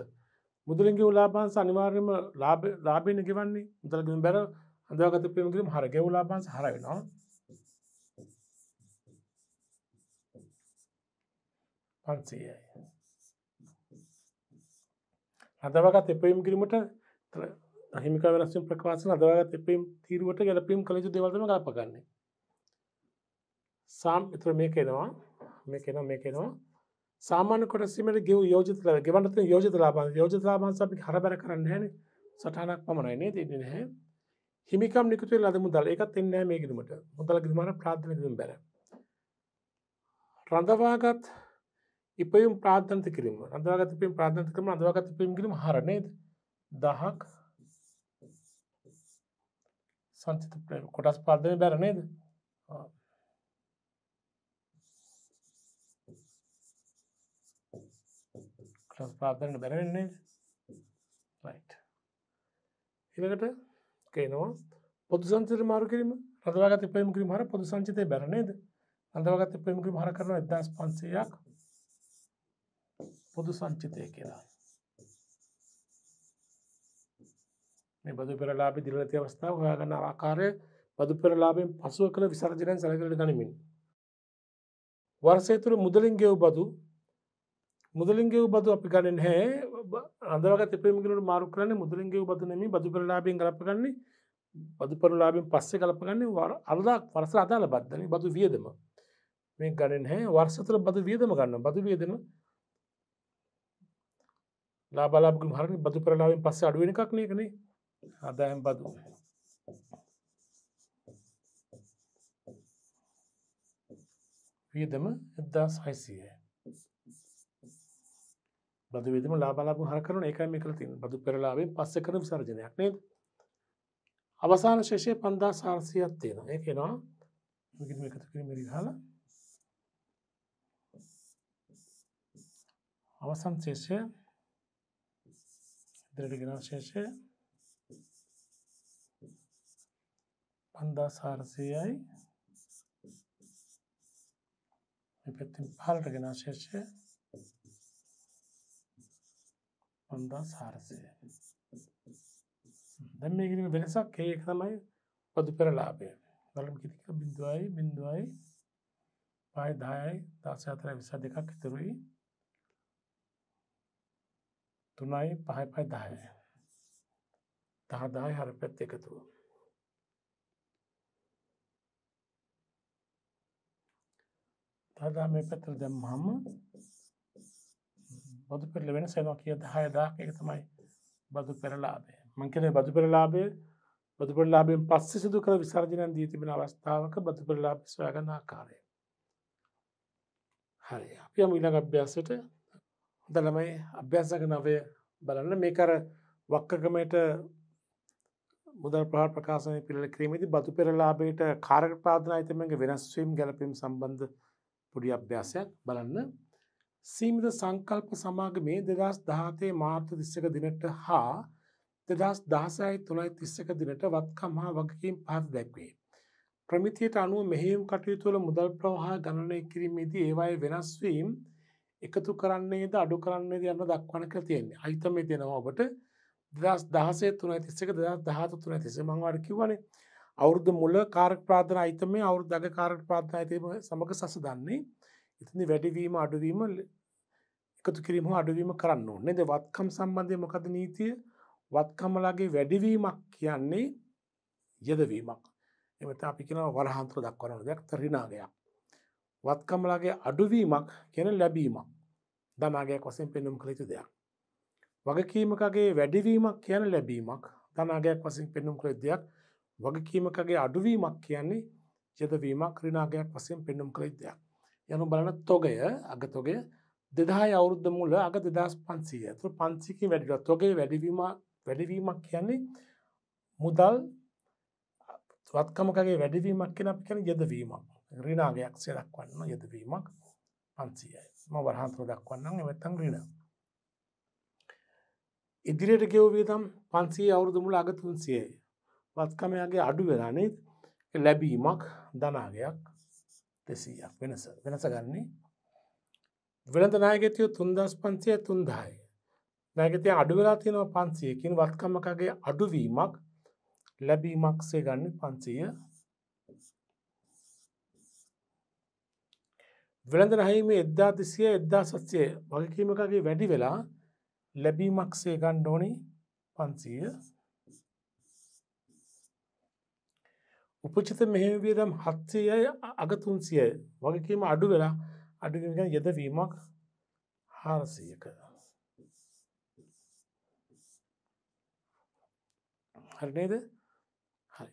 මුදුලින් ගෙව් ලාබාන්ස අනිවාර්යම ලාබෙන ගෙවන්නේ මුදලගින් බැර හඳවාගත පිමකිරීම හර ගෙව් ලාබාන්ස හර වෙනවා පන්සීයයි හඳවාගත එපයම් කිරීමට අහිමික වෙනස්සින් ප්‍රකාශන අදවාගත් එපීම් තීරුවට ගැලපීම් කළජු දෙවල්ම ගලපගන්නේ සාම් එතුර මේ කෙනවා මේ කෙන මේ කෙනවා සාමාන කොටසීමට ගෙව යෝජත ගෙවනත යෝජත ලාබන් යෝජත ලාබන් අපි හරබැර කරන්න හැන සටහනක් පමණයිනේ දෙන්නේ නැහැ හිමිකම් නිකුතු ලද මුදල් එකත් එන්නේ මේ ගිදුමට මුදල් ගිදුමට ප්‍රාර්ථනා ගිදුම් බැර රඳවාගත් ඉපයුම් ප්‍රාර්ථනා කිරීම රඳවාගත් ඉපයුම් ප්‍රාර්ථනා කිරීම රඳවාගත් ඉපයුම් කිරීම හර නේද දහක් සංචිත කොටස් පාදය බැර නේද කොටස් පාදනට බැරවෙන්නේ ඉකට කේනවා පොදු සංචිත මාරු කිරීම රදවාගත පයම කිරීම හර පොදු සංචිතය බැරනේද අඳවාගත පයමකිරීම හර කරන එදස් පන්සයක් පොදු සංචිතය කියලා මේ බදු පෙරලාබි දිරලති අවස්ථාව හොයාගන්න ආකාරය බදු පෙරලාබෙන් පසුව කළ විසර්ජනයෙන් සැලකට ගනිමින්. වර්සය තුළ මුදලින් ගෙව් බදු මුදලින් ගෙව් බදු අපි ගණන් හැ අදරග තපමිකට මාරු කරන මුදලින් ගෙව් බදු නම බදු පෙරලාබෙන් ගලපගන්නේ බදු පෙරලාබෙන් පස්සේ ගලපගන්නේ වර අරදා වරස අදාල බද්ධන බදු වියදම මේ ගණන් හැ වර්සතර බදු වියදම ගන්න බදු වියදම ලාබලාබග හරනි බදු පෙරලාවෙන් පස්සේ අඩුවෙන එකක්නයකනේ ආදායම් බදු වියදම 7600යි. බදු වියදම ලාභ ලාභ හර කරන එකයි මේ කරලා තියෙන්නේ. බදු පෙරලාවෙන් පස්සේ කරන විසර්ජනයක් නේද? අවසාන ශේෂය 5400ක් තියෙනවා. ඒක එනවා මෙකින් මේකතු කිරීම ඉරිහාලා අවසන් ශේෂය ඉදිරියට ගෙනා ශේෂය පන්දා සාර්සයයි පැත්තින් පහලට ගෙන ශේෂය පන්දා සාරසය දැම මේකිරීම වෙනසක් ඒක තමයි පදු පෙරලාබය දළම් කිතික බිඳුවයි බිඳුවයි පයි දායයි දස අතර විස දෙකක් ඉතුරුයි තුනයි පහයි පයි දාය තහදායි හර පැත් එකතුව දහදා මේ පැත්තට දැම්මහම බදු පෙරල වෙනස් වෙනවා කිය 10000ක් ඒක තමයි බදු පෙරලාභය. මං කියන්නේ බදු පෙරලාභය බදු පෙරලාභයෙන් පස්සේ සිදු කළ විසර්ජනයන් දී තිබෙන අවස්ථාවක බදු පෙරලාභ සොයාගන්න ආකාරය. හරි. අපි යමු ඊළඟ අභ්‍යාසයට. දළමයි අභ්‍යාසක නවය බලන්න මේක අර වක්කගමයට මුදල් ප්‍රහාර ප්‍රකාශනය පිළිල කිරීමේදී බදු පෙරලාභයට කාරක ප්‍රාධන අයිතමගේ වෙනස් වීම ගැළපීම් සම්බන්ධ පොඩි අභ්‍යාසයක් බලන්න සීමිත සංකල්ප සමාගමේ දෙදස් දහතේ මාර්ත තිස්සක දිනට හා දෙදස් දහසයි තුළයි තිස්සක දිනට වත්කම් හා වගකින් පහත දැක්වේ. ප්‍රමිතියට අනුව මෙහෙම් කටයුතුවල මුදල් ප්‍රවාහා ගණනය කිරීමේදී ඒවයි වෙනස්වීම් එකතු කරන්නේ ද අඩු කරන්නේ යන්න දක්වන කර තියෙන්නේ අහිතම දෙනවා ඔබට දෙදස් දහසේ තුනයි තිස්සක දෙදස් දහත තුනයි තිස මංවාර කිවනේ අවුරුදු මුල කාරක ප්‍රාධන අයිතමේ අවුරු දග කාරක ප්‍රාධන අයිතම සමඟ සසදන්නේ ඉතිනි වැඩිවීම අඩුවීම එකතු කිරීම අඩුවීම කරන්න නෙද වත්කම් සම්බන්ධය මොකද නීතිය වත්කමලාගේ වැඩිවීමක් කියන්නේ යදවීමක් එමත අපි කියෙන වරහන්ත්‍ර දක්වරන දෙයක් තරිනාගයක් වත්කමලාගේ අඩුවීමක් කියෙන ලැබීමක් දනාගයක් වසෙන් පෙන්නුම් කළිතු දෙයක් වගකීමකගේ වැඩිවීමක් කියන ලැබීමක් තනාගයක් වසින් පෙන්නුම් කළ දෙයක් වගකීමකගේ අඩුවීමක් කියන්නේ යදවීමක් ක්‍රීනාගයක් වසයෙන් පෙන්නුම් කළයිදයක්. යනු බලන තොගය අග තොගය දෙදා අවුද්ධ මුල අග දෙදස් පන්සී ඇතුර පන්සික වැඩිල තොගේ වැඩවීම වැඩවීමක් කියන්නේ මුදල් වත්කමකගේ වැඩවීමක් කියෙන අපි කැන යදවීමක් රිනාගයක් සෙදක් වන්න යදවීමක් පන්සියම වරහන්තුර දක්වන්න එමැත්තන් රිනා. ඉදිරියට ගෙව්වියදම් පන්සේ අවුරුදු මුල අගතුන්සියයි වත්කමයාගේ අඩු වෙලානේ ලැබීමක් ධනාගයක් දෙසීයක් වෙනස වෙනස ගන්නේ වෙළඳ නායගතයෝ තුන්දස් පන්සිය තුන්දාය නැගතය අඩු වෙලා තියෙනව පන්සියකින් වත්කමකගේ අඩුවීමක් ලැබීමක් සේ ගන්න පන්සිය වෙළඳ නහීමේ එද්දා තිසිය එද්දා සත්‍යය වගකීමකගේ වැඩි වෙලා ලැබීමක් සේ ගණ්ඩෝනි පන්සිය උපචිත මෙහවියදම් හත්සයයි අගතුන්සියයි වගකීම අඩු වෙලා අඩුගක යෙදවීමක් හාරසයක හරනේද හරි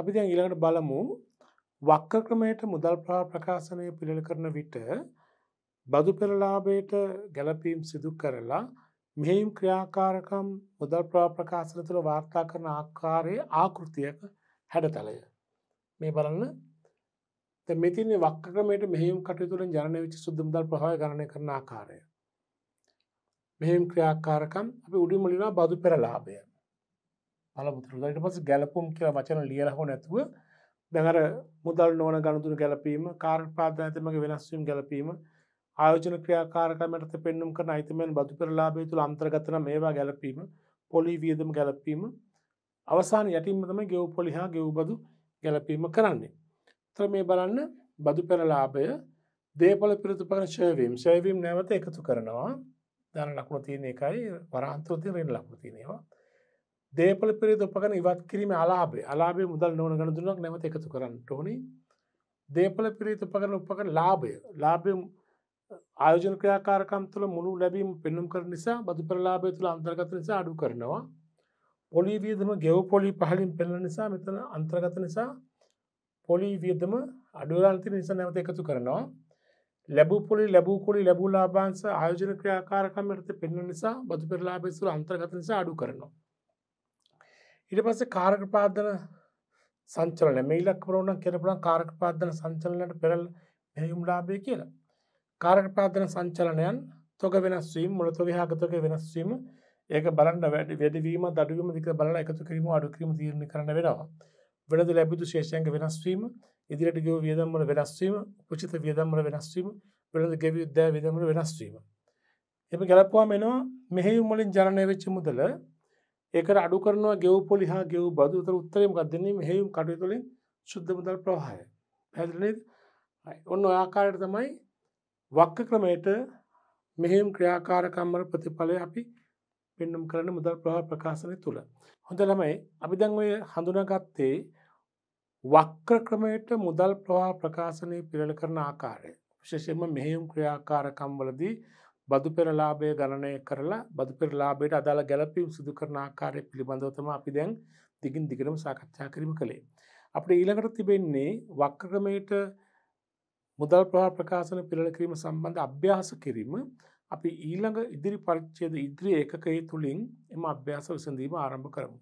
අපි දැන් ඊළඟට බලමු වක්ක ක්‍රමයට මුදල් ප්‍රා ප්‍රකාශනය පිළිල කරන විට බදු පෙරලාබයට ගැලපීම් සිදු කරලා මෙහිම් ක්‍රියාකාරකම් මුදල් ප්‍රා ප්‍රකාශන තුළ වාර්තා කරන ආකාරයේ ආකෘතියක හැඩතලය මේ බලන්න මෙතින වක්කමට මෙහිම කටයුතුරෙන් ජනය විච සුද්දම්දල් ප්‍රහය ගණය කරන ආකාරය මෙහෙම ක්‍රියාකාරකම් අපි උඩි මලිනා බදු පෙරලාභය පලමුතුරට පස ගැලපුම් කියලා වචන ලියලහෝ නැතුව දැඟර මුදල් නෝන ගණතුර ගැලපීම කාර් පාධාතමක වෙනස්වීම් ගැලපීම ආයෝජන ක්‍රියාකාරකමට පෙන්නුම් කන අයිතමෙන් බදු පෙරලාබේ තුළ අන්තර්ගතන මේවා ගැලපීම පොලි වියදම ගැලපීම අවසාන යටින්ම තම ගෙව්පොලි හා ගෙව්බදු ගැලපීම කරන්නේ. තර මේ බලන්න බදු පෙරලාභය දේපල පිරිතුපන ශයවීම් ශයවීම් නැවත එකතු කරනවා දන ලකුණ තියන එකයි වරාන්තෘතිය රෙන් ලකුතිනයවා. දේපල පිරිත උපකන ඉවත් කිරීම අලාබේ අලාබේ මුදල් නොන ගණදුනක් නැවත එකතු කරන්න ටෝනි දේපල පිරිත උපකන උපකන ලාභය ලාබය ආයෝජන ක්‍රයාකාරකම් තුළ මුළු ලැබීම පෙන්නුම් කර නිසා බදු පෙරලාභය තුළ අන්තර්ගත නිසා අඩු කරනවා පොලී වියදම ගෙව් පොලි පහලින් පෙළ නිසා මෙතන අන්තර්ගත නිසා පොලි වියදම අඩුලාන්ති නිසා නැවත එකතු කරනවා ලැබූ පොලි ලැබූ කොලි ලැබූ ලාබාන්ස ආයෝජන ක්‍රියාකාරකම් යටතේ පෙන්වන නිසා බදු පෙර ලාභය තුළ අන්තර්ගත නිසා අඩු කරනවා ඊට පස්සේ කාරක පාදන සංචලන මේ ඉලක්ක වරණ කරපුණා කාරක පාදන සංචලනයට පෙර මෙහෙයුම් ලාභය කියලා කාරක පාදන සංචලනයන් තොග වෙනස් වීම මුල තොග හා අග තොග වෙනස් වීම ඒක බලන්න වැඩ වැඩවීම දඩුවීම දික බලලා එකතු කිරීම අඩු කිරීම තීරණය කරන්න වෙනවා. වෙනද ලැබුතු ශේෂයන්ක වෙනස්වීම, ඉදිරියට ගිය වියදම් වල වෙනස්වීම, උචිත වියදම් වල වෙනස්වීම, වෙනද ගෙවිය යුද්ධ වියදම් වල වෙනස්වීම. එම ගැලපුවාම එනවා මෙහෙයුම් වලින් ජනනය වෙච්ච මුදල ඒකට අඩු කරනවා ගෙව් පොලි හා ගෙව් බදු උතර උත්තරේ මොකක්ද දෙන්නේ මෙහෙයුම් කටයුතු වලින් සුද්ධ මුදල් ප්‍රවාහය. පැහැදිලි ඔන්න ඔය ආකාරයට තමයි වක්ක ක්‍රමයට මෙහෙයුම් ක්‍රියාකාරකම් වල ප්‍රතිඵලය අපි පෙන්නුම් කරන මුදල් ප්‍රහ ප්‍රකාශනය තුළ. හොඳ ළමයි අපි දැන් ඔය හඳුනාගත්තේ වක්‍ර ක්‍රමයට මුදල් ප්‍රවා ප්‍රකාශනය පිරල කරන ආකාරය. විශෂයෙන්ම මෙහෙයුම් ක්‍රියාකාරකම්වලදී බදු පෙරලාභය ගණනය කරලා බදු පෙරලාබයට අදාළ ගැලපීම් සිදු කරන ආකාරය පිළිබඳවතම අපි දැන් දිගින් දිගටම සාකච්ඡා කිරීම කළේ. අපට ඊළඟට තිබෙන්නේ වක්‍රක්‍රමයට මුදල් ප්‍රහා ප්‍රකාශන පිළල කිරීම සම්බන්ධ අභ්‍යාස කිරීම අපි ඊළඟ ඉදිරි පරිච්ඡේද ඉදිරි ඒකකයේ තුලින් එම අභ්‍යාස විසඳීම ආරම්භ කරමු.